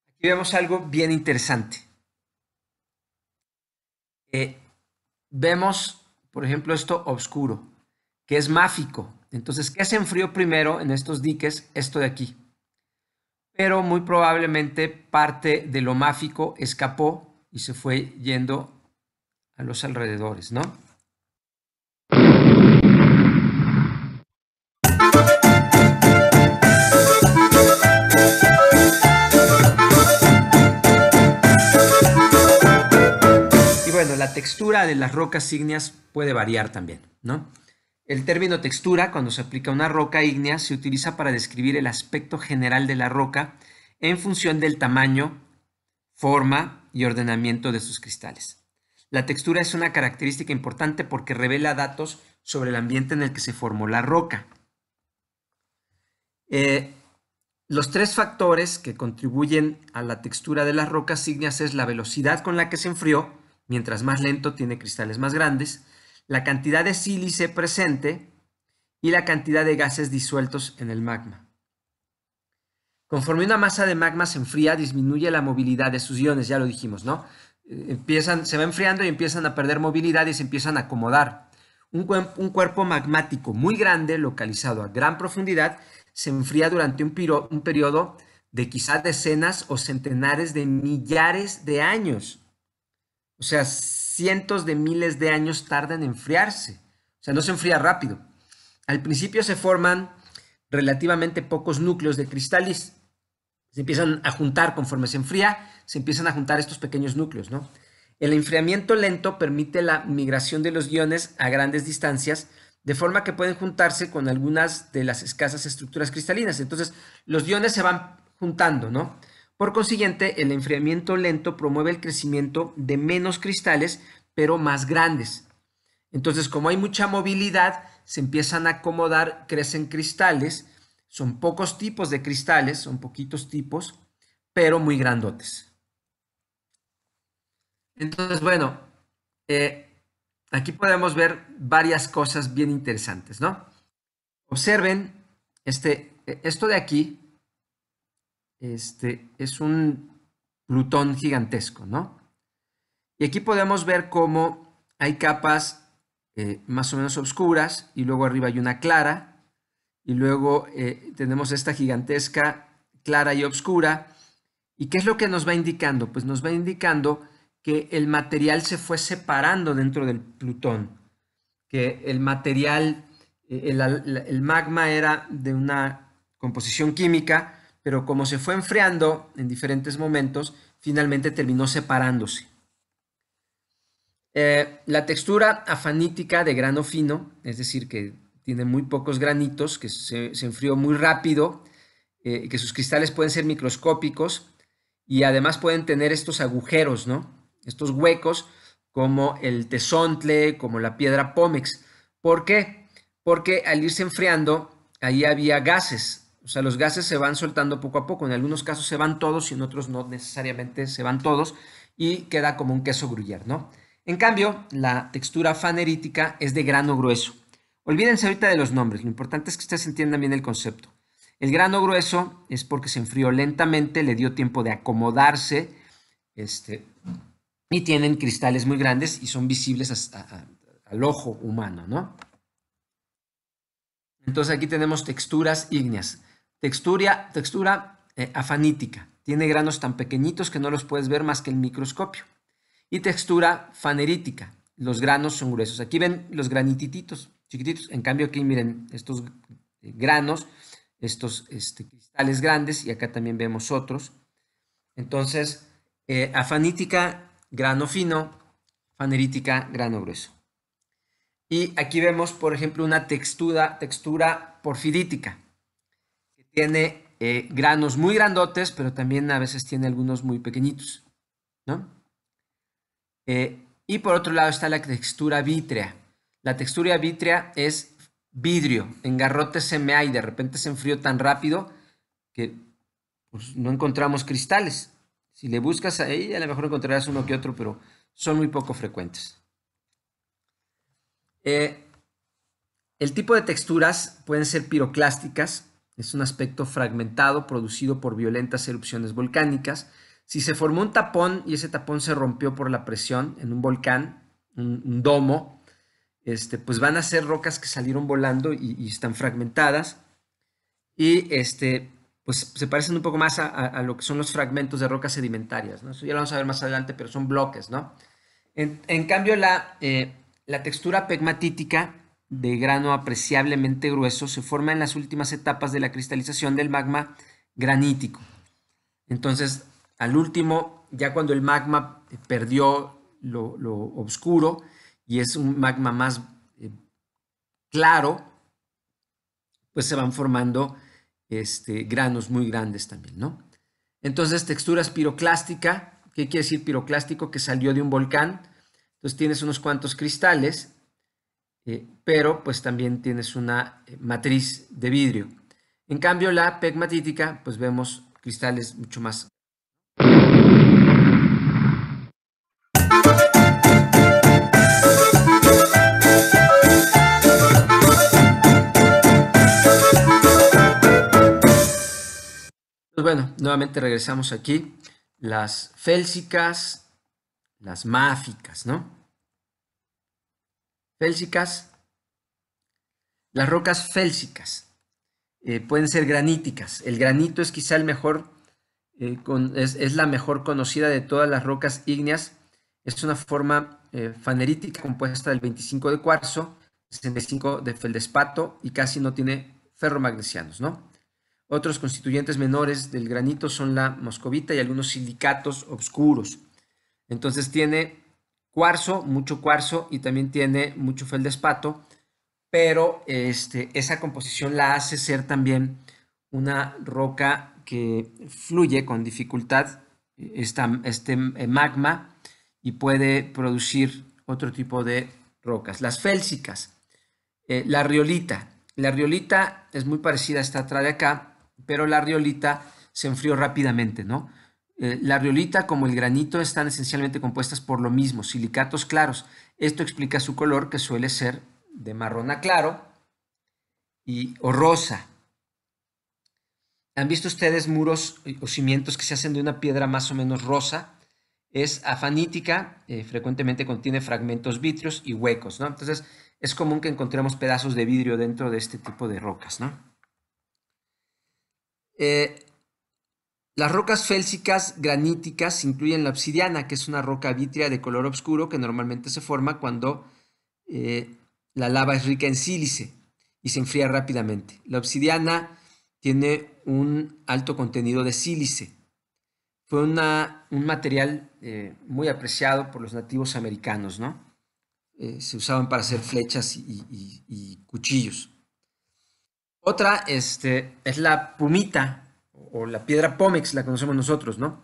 Aquí vemos algo bien interesante. Eh, vemos, por ejemplo, esto oscuro, que es máfico. Entonces, ¿qué se enfrió primero en estos diques? Esto de aquí. Pero muy probablemente parte de lo máfico escapó y se fue yendo a los alrededores, ¿no? Y bueno, la textura de las rocas ígneas puede variar también, ¿no? El término textura, cuando se aplica a una roca ígnea, se utiliza para describir el aspecto general de la roca en función del tamaño, forma y ordenamiento de sus cristales. La textura es una característica importante porque revela datos sobre el ambiente en el que se formó la roca. Eh, los tres factores que contribuyen a la textura de las rocas ígneas es la velocidad con la que se enfrió, mientras más lento tiene cristales más grandes, la cantidad de sílice presente y la cantidad de gases disueltos en el magma. Conforme una masa de magma se enfría, disminuye la movilidad de sus iones, ya lo dijimos, ¿no? Eh, empiezan, se va enfriando y empiezan a perder movilidad y se empiezan a acomodar. Un, cuerpo magmático muy grande, localizado a gran profundidad, se enfría durante un, un periodo de quizás decenas o centenares de millares de años. O sea, cientos de miles de años tardan en enfriarse. O sea, no se enfría rápido. Al principio se forman relativamente pocos núcleos de cristales Se empiezan a juntar conforme se enfría, se empiezan a juntar estos pequeños núcleos, ¿no? El enfriamiento lento permite la migración de los iones a grandes distancias, de forma que pueden juntarse con algunas de las escasas estructuras cristalinas. Entonces, los iones se van juntando, ¿no? Por consiguiente, el enfriamiento lento promueve el crecimiento de menos cristales, pero más grandes. Entonces, como hay mucha movilidad, se empiezan a acomodar, crecen cristales. Son pocos tipos de cristales, son poquitos tipos, pero muy grandotes. Entonces, bueno, eh, aquí podemos ver varias cosas bien interesantes, ¿no? Observen, este, esto de aquí este, es un Plutón gigantesco, ¿no? Y aquí podemos ver cómo hay capas eh, más o menos oscuras, y luego arriba hay una clara, y luego eh, tenemos esta gigantesca clara y oscura. ¿Y qué es lo que nos va indicando? Pues nos va indicando que el material se fue separando dentro del Plutón, que el material, eh, el magma era de una composición química, pero como se fue enfriando en diferentes momentos, finalmente terminó separándose. Eh, la textura afanítica de grano fino, es decir, que tiene muy pocos granitos, que se, enfrió muy rápido, eh, que sus cristales pueden ser microscópicos y además pueden tener estos agujeros, ¿no? Estos huecos como el tesontle, como la piedra pómex. ¿Por qué? Porque al irse enfriando, ahí había gases. O sea, los gases se van soltando poco a poco. En algunos casos se van todos y en otros no necesariamente se van todos y queda como un queso gruyère, ¿no? En cambio, la textura fanerítica es de grano grueso. Olvídense ahorita de los nombres, lo importante es que ustedes entiendan bien el concepto. El grano grueso es porque se enfrió lentamente, le dio tiempo de acomodarse este, y tienen cristales muy grandes y son visibles hasta, al ojo humano, ¿no? Entonces aquí tenemos texturas ígneas. Textura, textura eh, afanítica. Tiene granos tan pequeñitos que no los puedes ver más que el microscopio y textura fanerítica. Los granos son gruesos. Aquí ven los granitititos, chiquititos. En cambio aquí miren estos granos, estos este, cristales grandes y acá también vemos otros. Entonces, eh, afanítica, grano fino, fanerítica, grano grueso. Y aquí vemos, por ejemplo, una textura, textura porfirítica, que tiene eh, granos muy grandotes, pero también a veces tiene algunos muy pequeñitos, ¿no? Eh, y por otro lado está la textura vítrea. La textura vítrea es vidrio, en garrote se mea y de repente se enfrió tan rápido que pues, no encontramos cristales. Si le buscas ahí, a lo mejor encontrarás uno que otro, pero son muy poco frecuentes. Eh, el tipo de texturas pueden ser piroclásticas, es un aspecto fragmentado producido por violentas erupciones volcánicas, si se formó un tapón y ese tapón se rompió por la presión en un volcán, un, domo, este, pues van a ser rocas que salieron volando y, están fragmentadas. Y este, pues se parecen un poco más a, lo que son los fragmentos de rocas sedimentarias. ¿no? Eso ya lo vamos a ver más adelante, pero son bloques, ¿no? En, cambio, la, eh, la textura pegmatítica de grano apreciablemente grueso se forma en las últimas etapas de la cristalización del magma granítico. Entonces, al último, ya cuando el magma eh, perdió lo, obscuro oscuro y es un magma más eh, claro, pues se van formando este, granos muy grandes también, ¿no? Entonces, texturas piroclástica, ¿qué quiere decir piroclástico? Que salió de un volcán. Entonces tienes unos cuantos cristales, eh, pero pues también tienes una matriz de vidrio. En cambio, la pegmatítica, pues vemos cristales mucho más Pues bueno, nuevamente regresamos aquí. Las félsicas, las máficas, ¿no? Félsicas, las rocas félsicas eh, pueden ser graníticas. El granito es quizá el mejor, eh, es, la mejor conocida de todas las rocas ígneas. Es una forma eh, fanerítica compuesta del 25 de cuarzo, 65 de feldespato y casi no tiene ferromagnesianos, ¿no? Otros constituyentes menores del granito son la moscovita y algunos silicatos oscuros. Entonces tiene cuarzo, mucho cuarzo y también tiene mucho feldespato, pero este, esa composición la hace ser también una roca que fluye con dificultad este eh, magma y puede producir otro tipo de rocas. Las félsicas, eh, la riolita. La riolita es muy parecida a esta otra de acá, pero la riolita se enfrió rápidamente, ¿no? Eh, la riolita como el granito están esencialmente compuestas por lo mismo, silicatos claros. Esto explica su color que suele ser de marrón a claro y, o rosa. ¿Han visto ustedes muros o cimientos que se hacen de una piedra más o menos rosa? Es afanítica, eh, frecuentemente contiene fragmentos vitrios y huecos, ¿no? Entonces es común que encontremos pedazos de vidrio dentro de este tipo de rocas, ¿no? Eh, las rocas félsicas graníticas incluyen la obsidiana, que es una roca vítrea de color oscuro que normalmente se forma cuando eh, la lava es rica en sílice y se enfría rápidamente. La obsidiana tiene un alto contenido de sílice. Fue un material eh, muy apreciado por los nativos americanos, ¿no? se usaban para hacer flechas y cuchillos. Otra este, es la pumita o la piedra pómex, la conocemos nosotros, ¿no?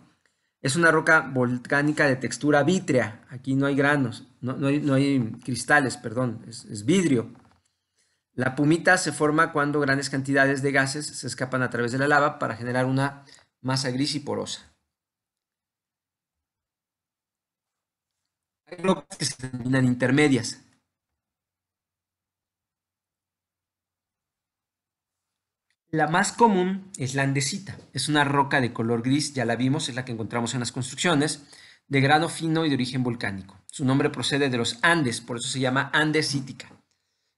Es una roca volcánica de textura vítrea. Aquí no hay granos, no, hay, cristales, perdón, es, es vidrio. La pumita se forma cuando grandes cantidades de gases se escapan a través de la lava para generar una masa gris y porosa. Hay rocas que se denominan intermedias. La más común es la andesita. Es una roca de color gris, ya la vimos, es la que encontramos en las construcciones, de grano fino y de origen volcánico. Su nombre procede de los Andes, por eso se llama andesítica.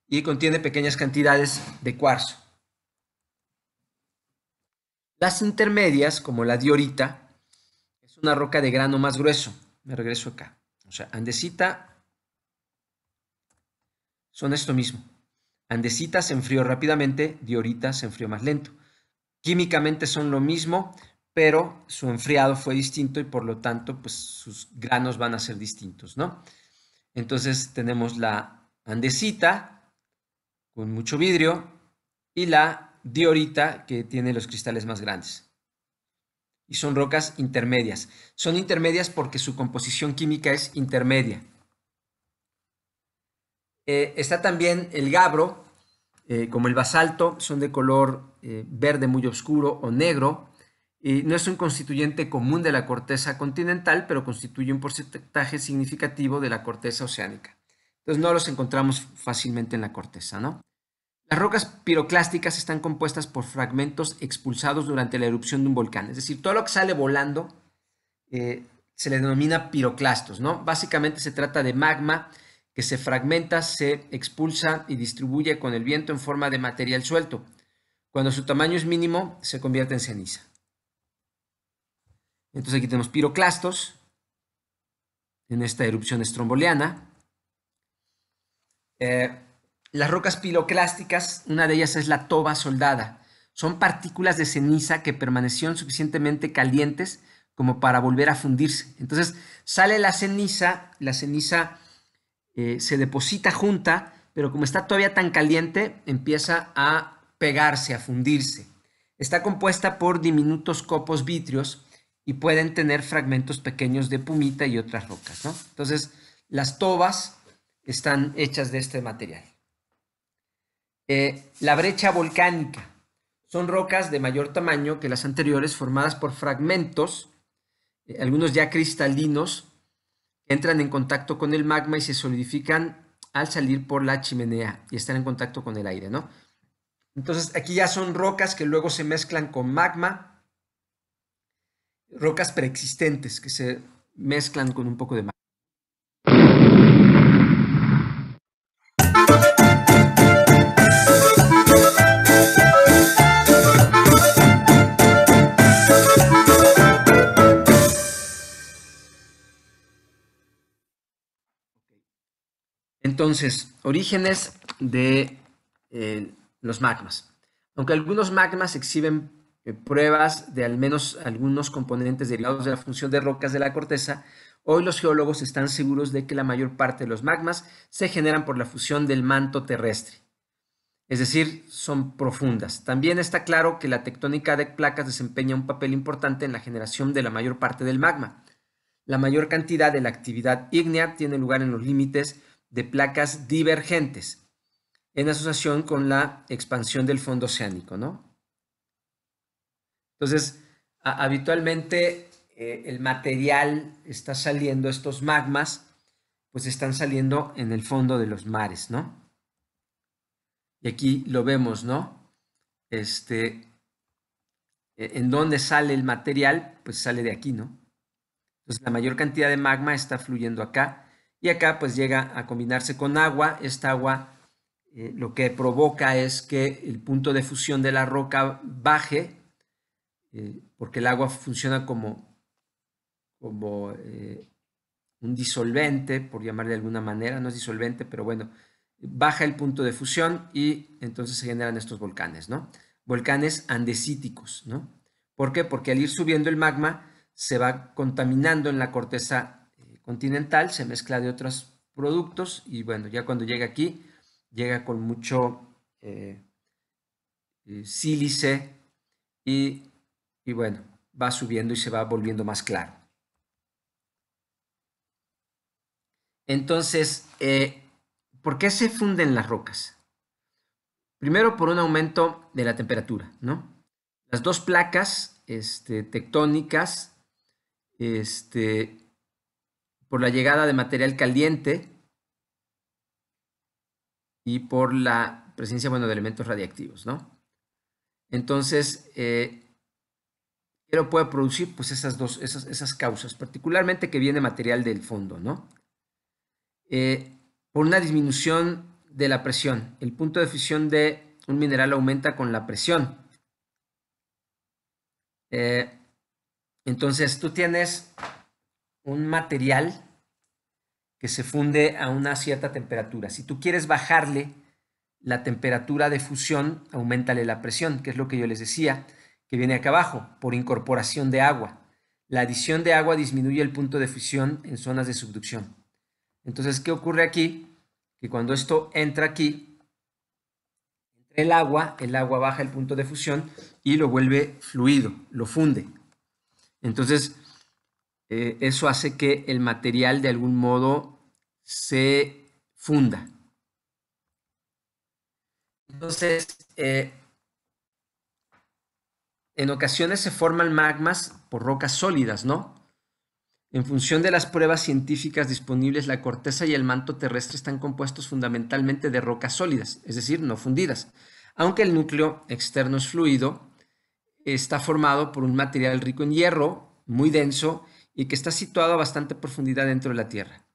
Y contiene pequeñas cantidades de cuarzo. Las intermedias, como la diorita, es una roca de grano más grueso. Me regreso acá. O sea, andesita son esto mismo. Andesita se enfrió rápidamente, diorita se enfrió más lento. Químicamente son lo mismo, pero su enfriado fue distinto y por lo tanto pues, sus granos van a ser distintos, ¿no? Entonces tenemos la andesita con mucho vidrio y la diorita que tiene los cristales más grandes. Y son rocas intermedias. Son intermedias porque su composición química es intermedia. Eh, está también el gabro, eh, como el basalto, son de color eh, verde muy oscuro o negro. Y no es un constituyente común de la corteza continental, pero constituye un porcentaje significativo de la corteza oceánica. Entonces no los encontramos fácilmente en la corteza, ¿no? Las rocas piroclásticas están compuestas por fragmentos expulsados durante la erupción de un volcán. Es decir, todo lo que sale volando se le denomina piroclastos, ¿no? Básicamente se trata de magma que se fragmenta, se expulsa y distribuye con el viento en forma de material suelto. Cuando su tamaño es mínimo, se convierte en ceniza. Entonces aquí tenemos piroclastos en esta erupción estromboliana. Eh, las rocas piroclásticas, una de ellas es la toba soldada. Son partículas de ceniza que permanecieron suficientemente calientes como para volver a fundirse. Entonces sale la ceniza, la ceniza eh, se deposita junta, pero como está todavía tan caliente, empieza a pegarse, a fundirse. Está compuesta por diminutos copos vitrios y pueden tener fragmentos pequeños de pumita y otras rocas. Entonces, las tobas están hechas de este material. Eh, la brecha volcánica. Son rocas de mayor tamaño que las anteriores formadas por fragmentos, eh, algunos ya cristalinos, entran en contacto con el magma y se solidifican al salir por la chimenea y están en contacto con el aire, ¿no? Entonces aquí ya son rocas que luego se mezclan con magma, rocas preexistentes que se mezclan con un poco de magma. Entonces, orígenes de eh, los magmas. Aunque algunos magmas exhiben eh, pruebas de al menos algunos componentes derivados de la función de rocas de la corteza, hoy los geólogos están seguros de que la mayor parte de los magmas se generan por la fusión del manto terrestre. Es decir, son profundas. También está claro que la tectónica de placas desempeña un papel importante en la generación de la mayor parte del magma. La mayor cantidad de la actividad ígnea tiene lugar en los límites de placas divergentes en asociación con la expansión del fondo oceánico, ¿no? Entonces, habitualmente eh, el material está saliendo, estos magmas, pues están saliendo en el fondo de los mares, ¿no? Y aquí lo vemos, ¿no? Este, e, ¿en dónde sale el material? Pues sale de aquí, ¿no? Entonces la mayor cantidad de magma está fluyendo acá y acá pues llega a combinarse con agua. Esta agua eh, lo que provoca es que el punto de fusión de la roca baje, eh, porque el agua funciona como, como eh, un disolvente, por llamar de alguna manera, no es disolvente, pero bueno, baja el punto de fusión y entonces se generan estos volcanes, ¿no? Volcanes andesíticos, ¿no? ¿Por qué? Porque al ir subiendo el magma se va contaminando en la corteza continental, se mezcla de otros productos y bueno, ya cuando llega aquí, llega con mucho eh, eh, sílice y, bueno, va subiendo y se va volviendo más claro. Entonces, eh, ¿por qué se funden las rocas? Primero por un aumento de la temperatura, ¿no? Las dos placas este, tectónicas este, por la llegada de material caliente y por la presencia bueno, de elementos radiactivos. ¿no? Entonces, eh, pero puede producir pues, esas dos, esas, causas, particularmente que viene material del fondo, ¿no? Eh, por una disminución de la presión. El punto de fisión de un mineral aumenta con la presión. Eh, entonces, tú tienes un material que se funde a una cierta temperatura. Si tú quieres bajarle la temperatura de fusión, aumentale la presión, que es lo que yo les decía, que viene acá abajo, por incorporación de agua. La adición de agua disminuye el punto de fusión en zonas de subducción. Entonces, ¿qué ocurre aquí? Que cuando esto entra aquí, el agua, el agua baja el punto de fusión y lo vuelve fluido, lo funde. Entonces, eh, eso hace que el material de algún modo se funda. Entonces, eh, en ocasiones se forman magmas por rocas sólidas, ¿no? En función de las pruebas científicas disponibles, la corteza y el manto terrestre están compuestos fundamentalmente de rocas sólidas, es decir, no fundidas. Aunque el núcleo externo es fluido, está formado por un material rico en hierro, muy denso, y que está situado a bastante profundidad dentro de la Tierra.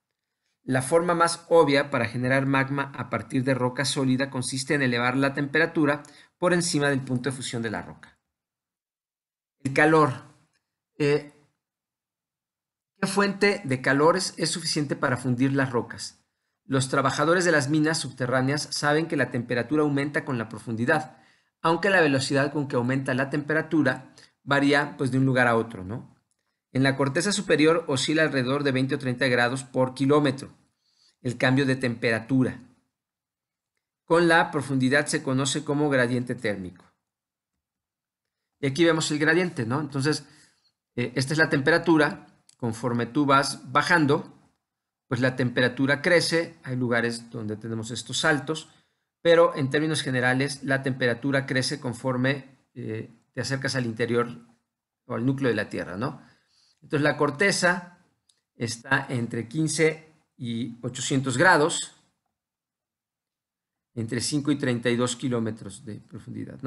La forma más obvia para generar magma a partir de roca sólida consiste en elevar la temperatura por encima del punto de fusión de la roca. El calor. Eh, ¿Qué fuente de calores es suficiente para fundir las rocas? Los trabajadores de las minas subterráneas saben que la temperatura aumenta con la profundidad, aunque la velocidad con que aumenta la temperatura varía pues, de un lugar a otro, ¿no? En la corteza superior oscila alrededor de 20 o 30 grados por kilómetro el cambio de temperatura. Con la profundidad se conoce como gradiente térmico. Y aquí vemos el gradiente, ¿no? Entonces, eh, esta es la temperatura. Conforme tú vas bajando, pues la temperatura crece. Hay lugares donde tenemos estos saltos, pero en términos generales, la temperatura crece conforme eh, te acercas al interior o al núcleo de la Tierra, ¿no? Entonces la corteza está entre 15 y 800 grados, entre 5 y 32 kilómetros de profundidad,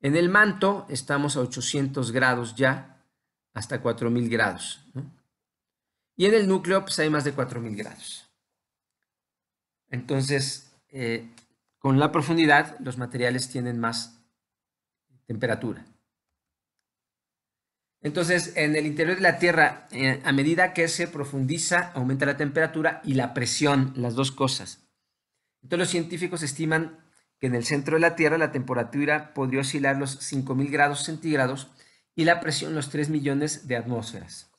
En el manto estamos a 800 grados ya, hasta 4000 grados, Y en el núcleo pues, hay más de 4000 grados. Entonces, eh, con la profundidad los materiales tienen más temperatura. Entonces, en el interior de la Tierra, eh, a medida que se profundiza, aumenta la temperatura y la presión, las dos cosas. Entonces, los científicos estiman que en el centro de la Tierra la temperatura podría oscilar los 5.000 grados centígrados y la presión los 3 millones de atmósferas.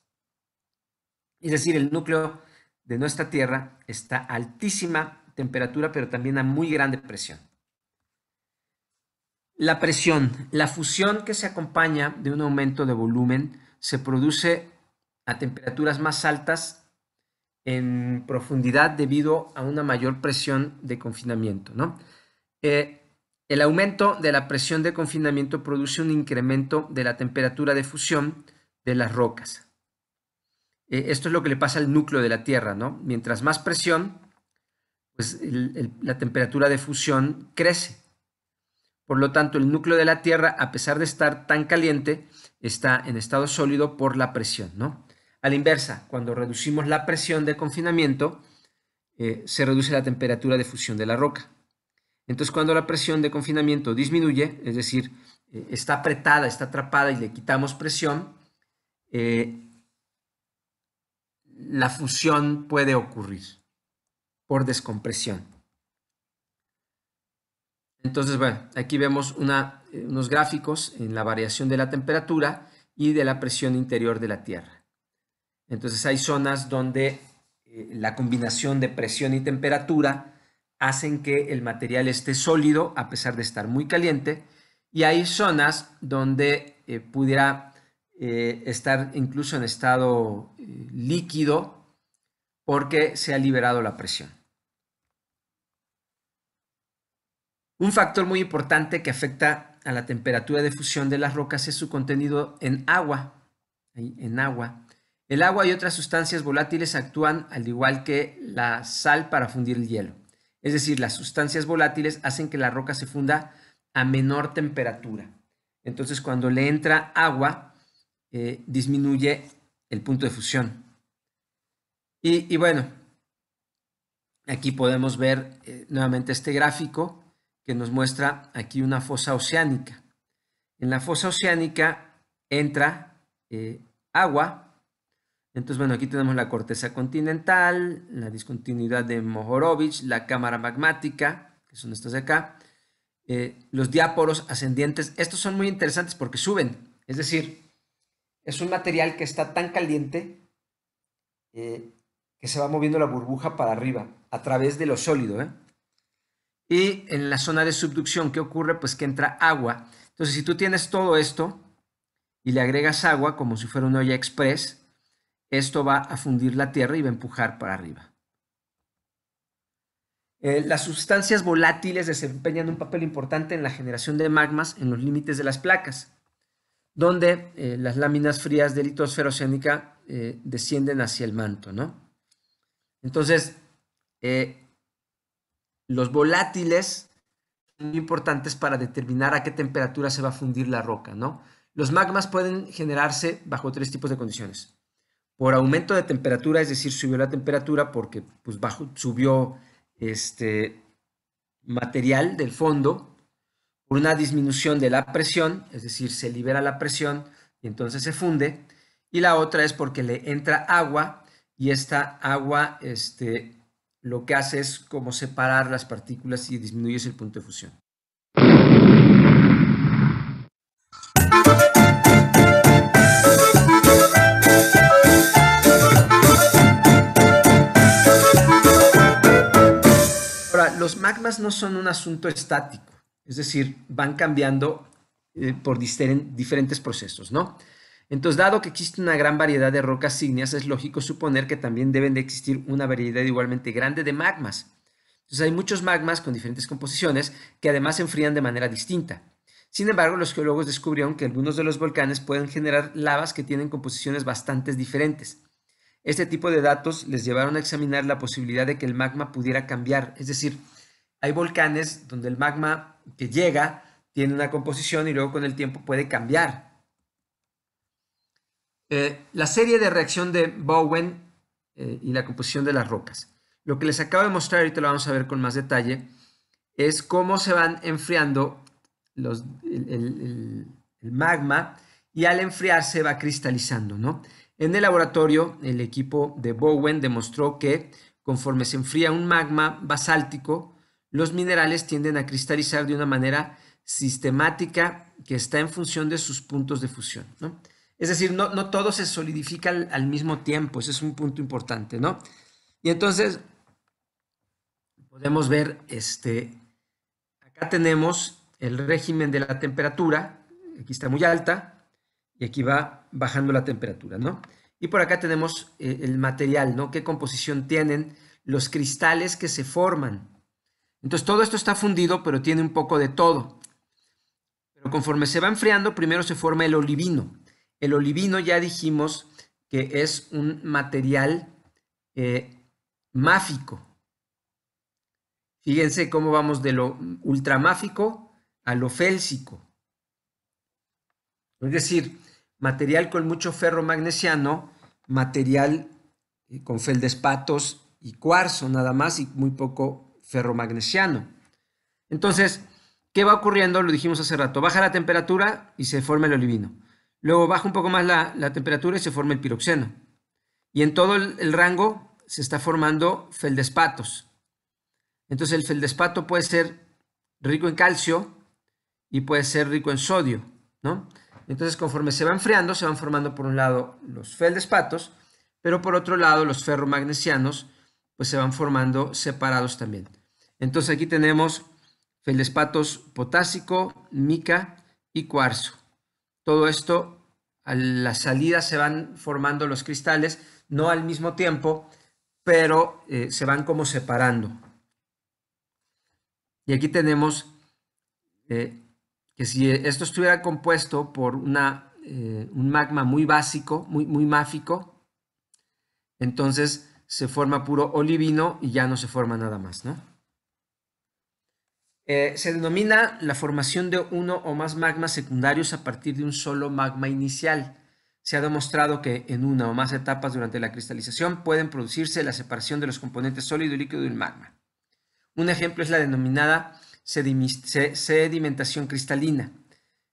Es decir, el núcleo de nuestra Tierra está a altísima temperatura, pero también a muy grande presión. La presión, la fusión que se acompaña de un aumento de volumen, se produce a temperaturas más altas en profundidad debido a una mayor presión de confinamiento. Eh, el aumento de la presión de confinamiento produce un incremento de la temperatura de fusión de las rocas. Eh, esto es lo que le pasa al núcleo de la Tierra. ¿no? Mientras más presión, pues la temperatura de fusión crece. Por lo tanto, el núcleo de la Tierra, a pesar de estar tan caliente, está en estado sólido por la presión, ¿no? A la inversa, cuando reducimos la presión de confinamiento, eh, se reduce la temperatura de fusión de la roca. Entonces, cuando la presión de confinamiento disminuye, es decir, eh, está apretada, está atrapada y le quitamos presión, eh, la fusión puede ocurrir por descompresión. Entonces, bueno, aquí vemos eh, unos gráficos en la variación de la temperatura y de la presión interior de la Tierra. Entonces hay zonas donde eh, la combinación de presión y temperatura hacen que el material esté sólido a pesar de estar muy caliente y hay zonas donde eh, pudiera estar incluso en estado líquido porque se ha liberado la presión. Un factor muy importante que afecta a la temperatura de fusión de las rocas es su contenido en agua. En agua. El agua y otras sustancias volátiles actúan al igual que la sal para fundir el hielo. Es decir, las sustancias volátiles hacen que la roca se funda a menor temperatura. Entonces, cuando le entra agua, eh, disminuye el punto de fusión. Y, bueno, aquí podemos ver eh, nuevamente este gráfico que nos muestra aquí una fosa oceánica. En la fosa oceánica entra eh, agua. Entonces, bueno, aquí tenemos la corteza continental, la discontinuidad de Mohorovich, la cámara magmática, que son estas de acá, eh, los diáporos ascendientes. Estos son muy interesantes porque suben. Es decir, es un material que está tan caliente eh, que se va moviendo la burbuja para arriba a través de lo sólido. ¿eh? Y en la zona de subducción, ¿qué ocurre? Pues que entra agua. Entonces, si tú tienes todo esto y le agregas agua como si fuera una olla express, esto va a fundir la tierra y va a empujar para arriba. Eh, las sustancias volátiles desempeñan un papel importante en la generación de magmas en los límites de las placas, donde eh, las láminas frías de litosfera oceánica eh, descienden hacia el manto. ¿no? Entonces, los volátiles son importantes para determinar a qué temperatura se va a fundir la roca, ¿no? Los magmas pueden generarse bajo tres tipos de condiciones. Por aumento de temperatura, es decir, subió la temperatura porque pues, subió este material del fondo. Por una disminución de la presión, es decir, se libera la presión y entonces se funde. Y la otra es porque le entra agua y esta agua este, lo que hace es como separar las partículas y disminuyes el punto de fusión. Ahora, los magmas no son un asunto estático, es decir, van cambiando eh, por diferentes procesos, ¿no? Entonces, dado que existe una gran variedad de rocas ígneas, es lógico suponer que también deben de existir una variedad igualmente grande de magmas. Entonces, hay muchos magmas con diferentes composiciones que además se enfrían de manera distinta. Sin embargo, los geólogos descubrieron que algunos de los volcanes pueden generar lavas que tienen composiciones bastante diferentes. Este tipo de datos les llevaron a examinar la posibilidad de que el magma pudiera cambiar, es decir, hay volcanes donde el magma que llega tiene una composición y luego con el tiempo puede cambiar eh, la serie de reacción de Bowen eh, y la composición de las rocas. Lo que les acabo de mostrar, ahorita lo vamos a ver con más detalle, es cómo se van enfriando los, el, el, magma y al enfriarse va cristalizando. ¿no? En el laboratorio, el equipo de Bowen demostró que conforme se enfría un magma basáltico, los minerales tienden a cristalizar de una manera sistemática que está en función de sus puntos de fusión. ¿no? Es decir, no, todo se solidifica al, mismo tiempo, ese es un punto importante, ¿no? Y entonces, podemos ver, este, acá tenemos el régimen de la temperatura, aquí está muy alta, y aquí va bajando la temperatura, ¿no? Y por acá tenemos eh, el material, ¿no? ¿Qué composición tienen? Los cristales que se forman. Entonces, todo esto está fundido, pero tiene un poco de todo. Pero conforme se va enfriando, primero se forma el olivino. El olivino ya dijimos que es un material eh, máfico. Fíjense cómo vamos de lo ultramáfico a lo félsico. Es decir, material con mucho ferro magnesiano, material eh, con feldespatos y cuarzo nada más y muy poco ferro magnesiano. Entonces, ¿qué va ocurriendo? Lo dijimos hace rato, baja la temperatura y se forma el olivino. Luego baja un poco más la, temperatura y se forma el piroxeno. Y en todo el, rango se está formando feldespatos. Entonces el feldespato puede ser rico en calcio y puede ser rico en sodio, ¿no? Entonces conforme se va enfriando se van formando por un lado los feldespatos, pero por otro lado los ferromagnesianos pues se van formando separados también. Entonces aquí tenemos feldespatos potásico, mica y cuarzo. Todo esto, a la salida se van formando los cristales, no al mismo tiempo, pero eh, se van como separando. Y aquí tenemos eh, que si esto estuviera compuesto por una, eh, un magma muy básico, muy, muy máfico, entonces se forma puro olivino y ya no se forma nada más, ¿no? Eh, se denomina la formación de uno o más magmas secundarios a partir de un solo magma inicial. Se ha demostrado que en una o más etapas durante la cristalización pueden producirse la separación de los componentes sólido y líquido del magma. Un ejemplo es la denominada sedimentación cristalina.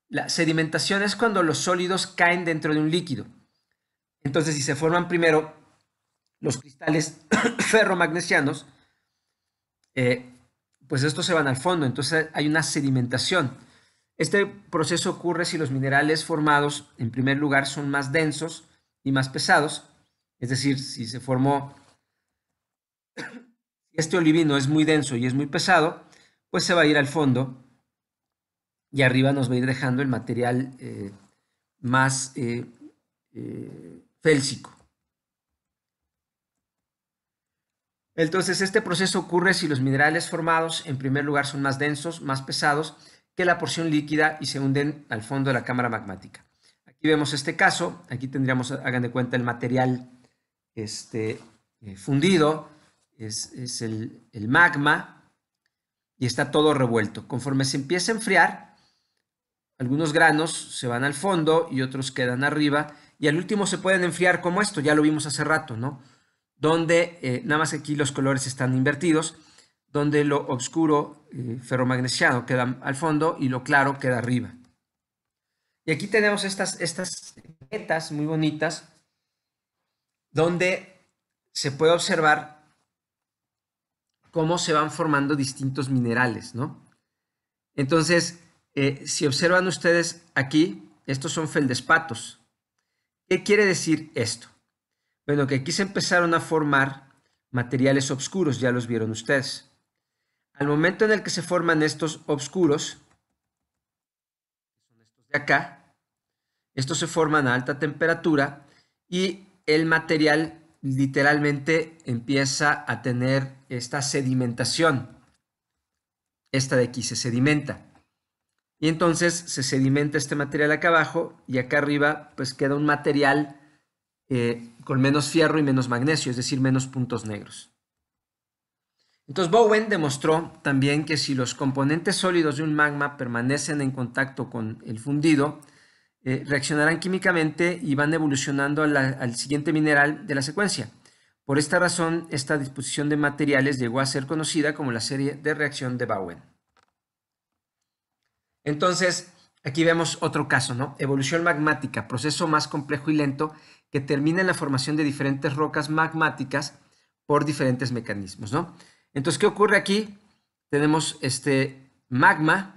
La sedimentación es cuando los sólidos caen dentro de un líquido. Entonces, si se forman primero los cristales ferromagnesianos, eh, pues estos se van al fondo, entonces hay una sedimentación. Este proceso ocurre si los minerales formados, en primer lugar, son más densos y más pesados, es decir, si se formó, este olivino es muy denso y es muy pesado, pues se va a ir al fondo y arriba nos va a ir dejando el material eh, más eh, eh, félsico. Entonces, este proceso ocurre si los minerales formados, en primer lugar, son más densos, más pesados que la porción líquida y se hunden al fondo de la cámara magmática. Aquí vemos este caso, aquí tendríamos, hagan de cuenta, el material este, eh, fundido, es, el, el, magma y está todo revuelto. Conforme se empieza a enfriar, algunos granos se van al fondo y otros quedan arriba y al último se pueden enfriar como esto, ya lo vimos hace rato, ¿no? donde eh, nada más aquí los colores están invertidos, donde lo oscuro eh, queda al fondo y lo claro queda arriba. Y aquí tenemos estas, estas muy bonitas, donde se puede observar cómo se van formando distintos minerales, ¿no? Entonces, eh, si observan ustedes aquí, estos son feldespatos. ¿Qué quiere decir esto? Bueno, que aquí se empezaron a formar materiales oscuros, ya los vieron ustedes. Al momento en el que se forman estos oscuros, son estos de acá, estos se forman a alta temperatura y el material literalmente empieza a tener esta sedimentación. Esta de aquí se sedimenta. Y entonces se sedimenta este material acá abajo y acá arriba pues queda un material eh, con menos fierro y menos magnesio, es decir, menos puntos negros. Entonces Bowen demostró también que si los componentes sólidos de un magma permanecen en contacto con el fundido, eh, reaccionarán químicamente y van evolucionando al siguiente mineral de la secuencia. Por esta razón, esta disposición de materiales llegó a ser conocida como la serie de reacción de Bowen. Entonces, aquí vemos otro caso, ¿no? Evolución magmática, proceso más complejo y lento que termina en la formación de diferentes rocas magmáticas por diferentes mecanismos, ¿no? Entonces, ¿qué ocurre aquí? Tenemos este magma.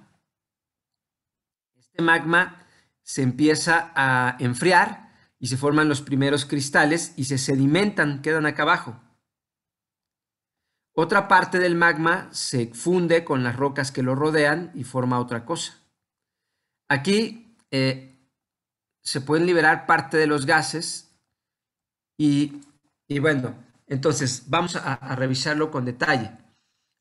Este magma se empieza a enfriar y se forman los primeros cristales y se sedimentan, quedan acá abajo. Otra parte del magma se funde con las rocas que lo rodean y forma otra cosa. Aquí eh, se pueden liberar parte de los gases y, bueno, entonces vamos a, revisarlo con detalle.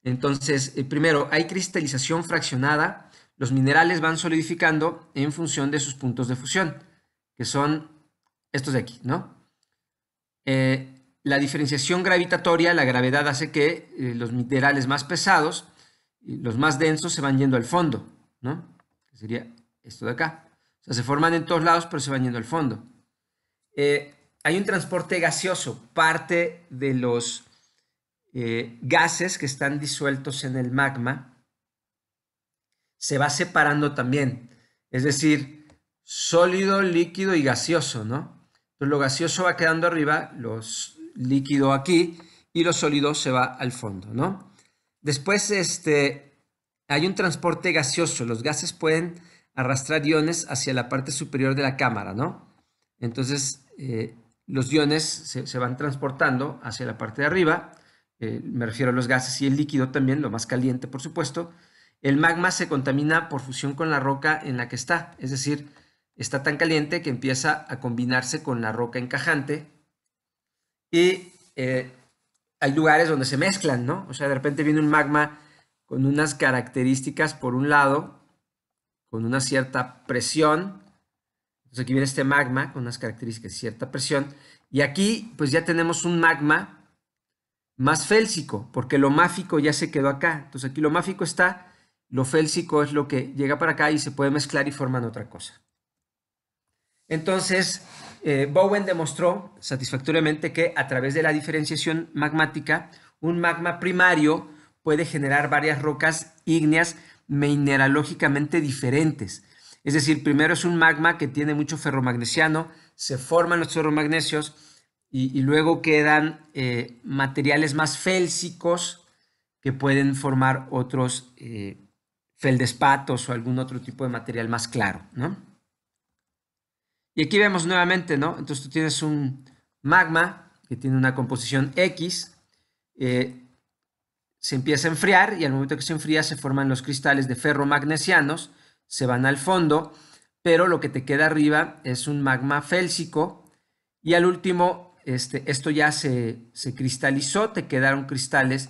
Entonces, eh, primero, hay cristalización fraccionada. Los minerales van solidificando en función de sus puntos de fusión, que son estos de aquí, ¿no? Eh, la diferenciación gravitatoria, la gravedad hace que eh, los minerales más pesados, los más densos, se van yendo al fondo, ¿no? sería esto de acá. O sea, se forman en todos lados, pero se van yendo al fondo. Eh, hay un transporte gaseoso, parte de los eh, gases que están disueltos en el magma se va separando también, es decir, sólido, líquido y gaseoso, ¿no? Entonces lo gaseoso va quedando arriba, los líquido aquí y lo sólido se va al fondo, ¿no? Después este, hay un transporte gaseoso, los gases pueden arrastrar iones hacia la parte superior de la cámara, ¿no? Entonces, eh, los iones se, van transportando hacia la parte de arriba, eh, me refiero a los gases y el líquido también, lo más caliente por supuesto. El magma se contamina por fusión con la roca en la que está, es decir, está tan caliente que empieza a combinarse con la roca encajante y eh, hay lugares donde se mezclan, ¿no? O sea, de repente viene un magma con unas características, por un lado, con una cierta presión, aquí viene este magma con unas características de cierta presión. Y aquí pues ya tenemos un magma más félsico, porque lo máfico ya se quedó acá. Entonces aquí lo máfico está, lo félsico es lo que llega para acá y se puede mezclar y forman otra cosa. Entonces, eh, Bowen demostró satisfactoriamente que a través de la diferenciación magmática, un magma primario puede generar varias rocas ígneas mineralógicamente diferentes, es decir, primero es un magma que tiene mucho ferromagnesiano, se forman los ferromagnesios y, y luego quedan eh, materiales más félsicos que pueden formar otros eh, feldespatos o algún otro tipo de material más claro, Y aquí vemos nuevamente, ¿no? Entonces tú tienes un magma que tiene una composición X, eh, se empieza a enfriar y al momento que se enfría se forman los cristales de ferromagnesianos, se van al fondo, pero lo que te queda arriba es un magma félsico y al último, este, esto ya se, cristalizó, te quedaron cristales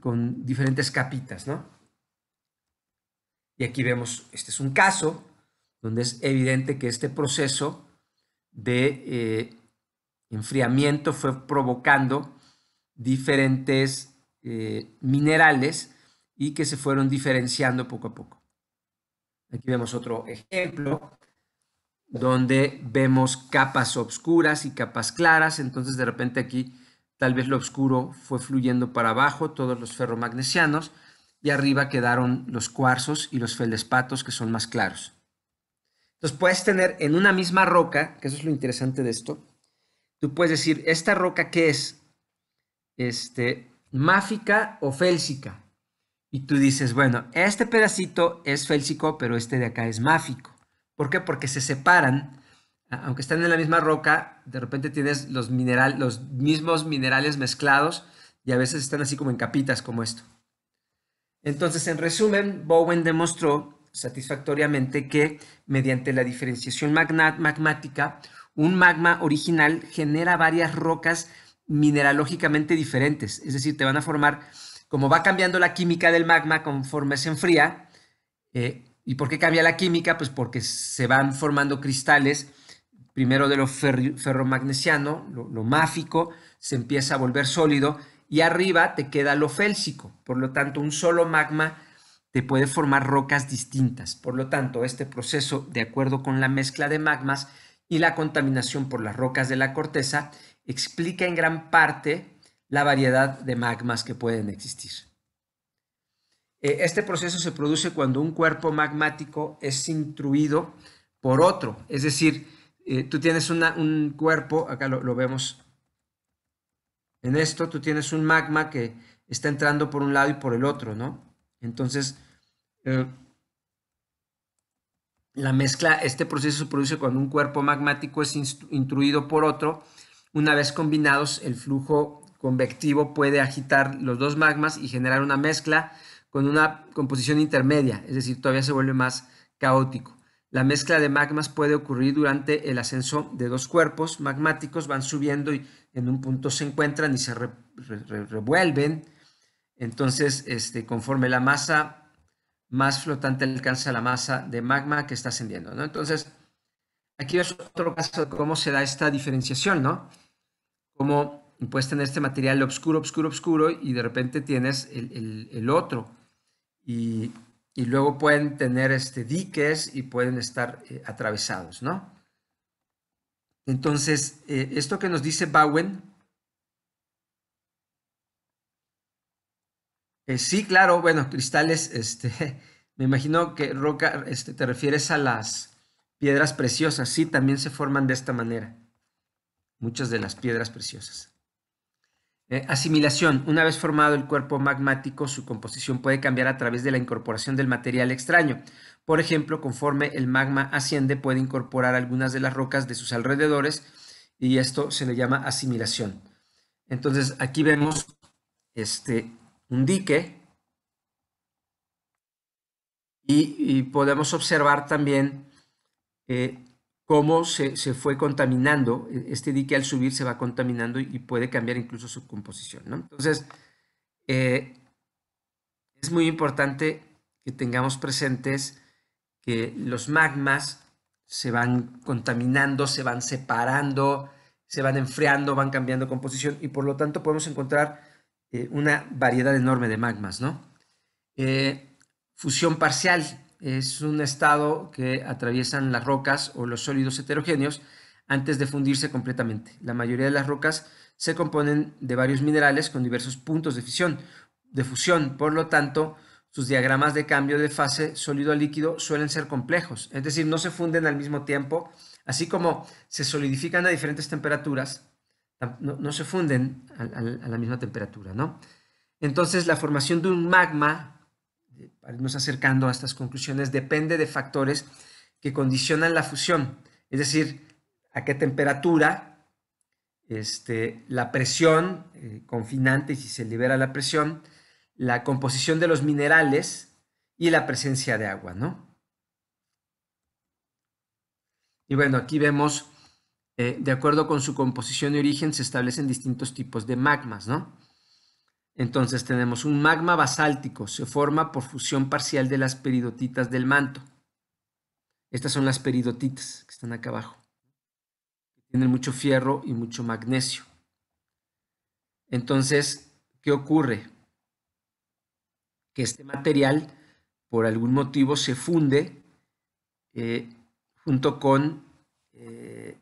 con diferentes capitas, ¿no? Y aquí vemos, este es un caso donde es evidente que este proceso de eh, enfriamiento fue provocando diferentes eh, minerales y que se fueron diferenciando poco a poco. Aquí vemos otro ejemplo donde vemos capas oscuras y capas claras, entonces de repente aquí tal vez lo oscuro fue fluyendo para abajo, todos los ferromagnesianos, y arriba quedaron los cuarzos y los feldespatos que son más claros. Entonces puedes tener en una misma roca, que eso es lo interesante de esto, tú puedes decir, ¿esta roca qué es? Este, máfica o félsica. Y tú dices, bueno, este pedacito es félsico, pero este de acá es máfico. ¿Por qué? Porque se separan, aunque están en la misma roca, de repente tienes los, mineral, los mismos minerales mezclados y a veces están así como en capitas, como esto. Entonces, en resumen, Bowen demostró satisfactoriamente que mediante la diferenciación magmática, un magma original genera varias rocas mineralógicamente diferentes, es decir, te van a formar como va cambiando la química del magma conforme se enfría, eh, ¿y por qué cambia la química? Pues porque se van formando cristales, primero de lo ferromagnesiano, lo, lo máfico, se empieza a volver sólido y arriba te queda lo félsico. Por lo tanto, un solo magma te puede formar rocas distintas. Por lo tanto, este proceso, de acuerdo con la mezcla de magmas y la contaminación por las rocas de la corteza, explica en gran parte la variedad de magmas que pueden existir. Eh, este proceso se produce cuando un cuerpo magmático es intruido por otro, es decir, eh, tú tienes un cuerpo, acá lo, vemos en esto, tú tienes un magma que está entrando por un lado y por el otro, ¿no? Entonces, eh, la mezcla, este proceso se produce cuando un cuerpo magmático es intruido por otro. Una vez combinados, el flujo convectivo puede agitar los dos magmas y generar una mezcla con una composición intermedia, es decir, todavía se vuelve más caótico. La mezcla de magmas puede ocurrir durante el ascenso de dos cuerpos magmáticos, van subiendo y en un punto se encuentran y se revuelven. Entonces, este, conforme la masa más flotante alcanza la masa de magma que está ascendiendo. Entonces, aquí es otro caso de cómo se da esta diferenciación, ¿no? Como y puedes tener este material oscuro, oscuro, oscuro y de repente tienes el, otro. Y, luego pueden tener este, diques y pueden estar eh, atravesados, ¿no? Entonces, eh, esto que nos dice Bowen, eh, sí, claro, bueno, cristales, este, me imagino que roca, este, te refieres a las piedras preciosas, sí, también se forman de esta manera, muchas de las piedras preciosas. Eh, asimilación. Una vez formado el cuerpo magmático, su composición puede cambiar a través de la incorporación del material extraño. Por ejemplo, conforme el magma asciende, puede incorporar algunas de las rocas de sus alrededores y esto se le llama asimilación. Entonces, aquí vemos este, un dique y, podemos observar también eh, cómo se, fue contaminando, e, este dique al subir se va contaminando y puede cambiar incluso su composición. Entonces, eh, es muy importante que tengamos presentes que los magmas se van contaminando, se van separando, se van enfriando, van cambiando composición y por lo tanto podemos encontrar eh, una variedad enorme de magmas. ¿no? Eh, fusión parcial, es un estado que atraviesan las rocas o los sólidos heterogéneos antes de fundirse completamente. La mayoría de las rocas se componen de varios minerales con diversos puntos de fusión, por lo tanto, sus diagramas de cambio de fase sólido a líquido suelen ser complejos, es decir, no se funden al mismo tiempo, así como se solidifican a diferentes temperaturas, no, se funden a, a la misma temperatura, ¿no? Entonces, la formación de un magma para acercando a estas conclusiones, depende de factores que condicionan la fusión, es decir, a qué temperatura, este, la presión eh, confinante, si se libera la presión, la composición de los minerales y la presencia de agua, ¿no? Y bueno, aquí vemos, eh, de acuerdo con su composición y origen, se establecen distintos tipos de magmas, ¿no? Entonces tenemos un magma basáltico, se forma por fusión parcial de las peridotitas del manto. Estas son las peridotitas que están acá abajo. Tienen mucho fierro y mucho magnesio. Entonces, ¿qué ocurre? Que este material, por algún motivo, se funde eh, junto con eh,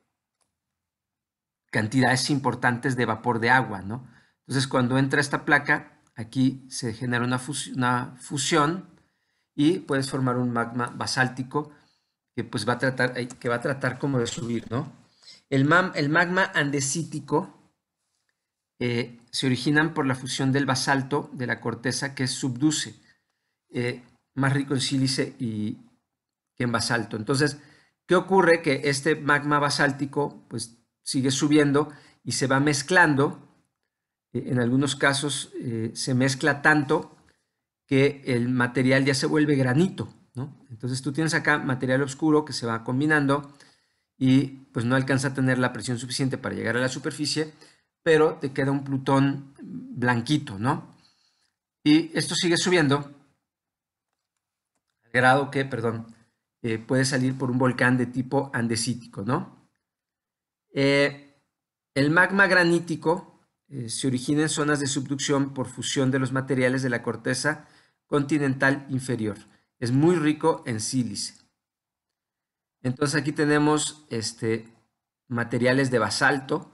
cantidades importantes de vapor de agua, ¿no? Entonces, cuando entra esta placa, aquí se genera una fusión, y puedes formar un magma basáltico que, pues, va, a tratar, eh, que va a tratar como de subir, ¿no? El, magma andesítico eh, se originan por la fusión del basalto de la corteza que subduce, eh, más rico en sílice y, que en basalto. Entonces, ¿qué ocurre? Que este magma basáltico pues, sigue subiendo y se va mezclando eh, en algunos casos eh, se mezcla tanto que el material ya se vuelve granito. Entonces tú tienes acá material oscuro que se va combinando y pues no alcanza a tener la presión suficiente para llegar a la superficie, pero te queda un plutón blanquito, ¿no? Y esto sigue subiendo, al grado que, perdón, eh, puede salir por un volcán de tipo andesítico, ¿no? el magma granítico eh, se origina en zonas de subducción por fusión de los materiales de la corteza continental inferior. Es muy rico en sílice. Entonces aquí tenemos este, materiales de basalto,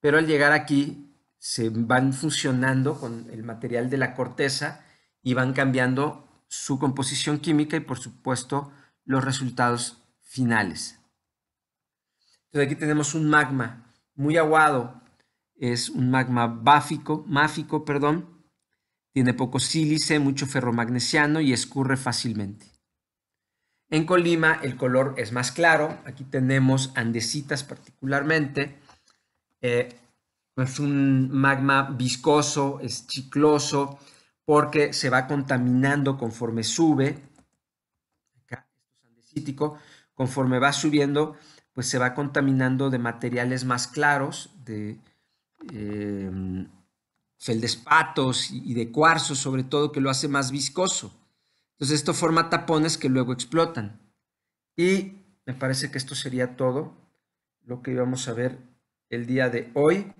pero al llegar aquí se van fusionando con el material de la corteza y van cambiando su composición química y por supuesto los resultados finales. Entonces aquí tenemos un magma muy aguado, es un magma báfico, máfico, perdón, tiene poco sílice, mucho ferromagnesiano y escurre fácilmente. En Colima el color es más claro, aquí tenemos andesitas particularmente, eh, es un magma viscoso, es chicloso, porque se va contaminando conforme sube, acá es andesítico, conforme va subiendo, pues se va contaminando de materiales más claros, de, Em, feldespatos y de cuarzo, sobre todo, que lo hace más viscoso. Entonces esto forma tapones que luego explotan. Y me parece que esto sería todo lo que íbamos a ver el día de hoy.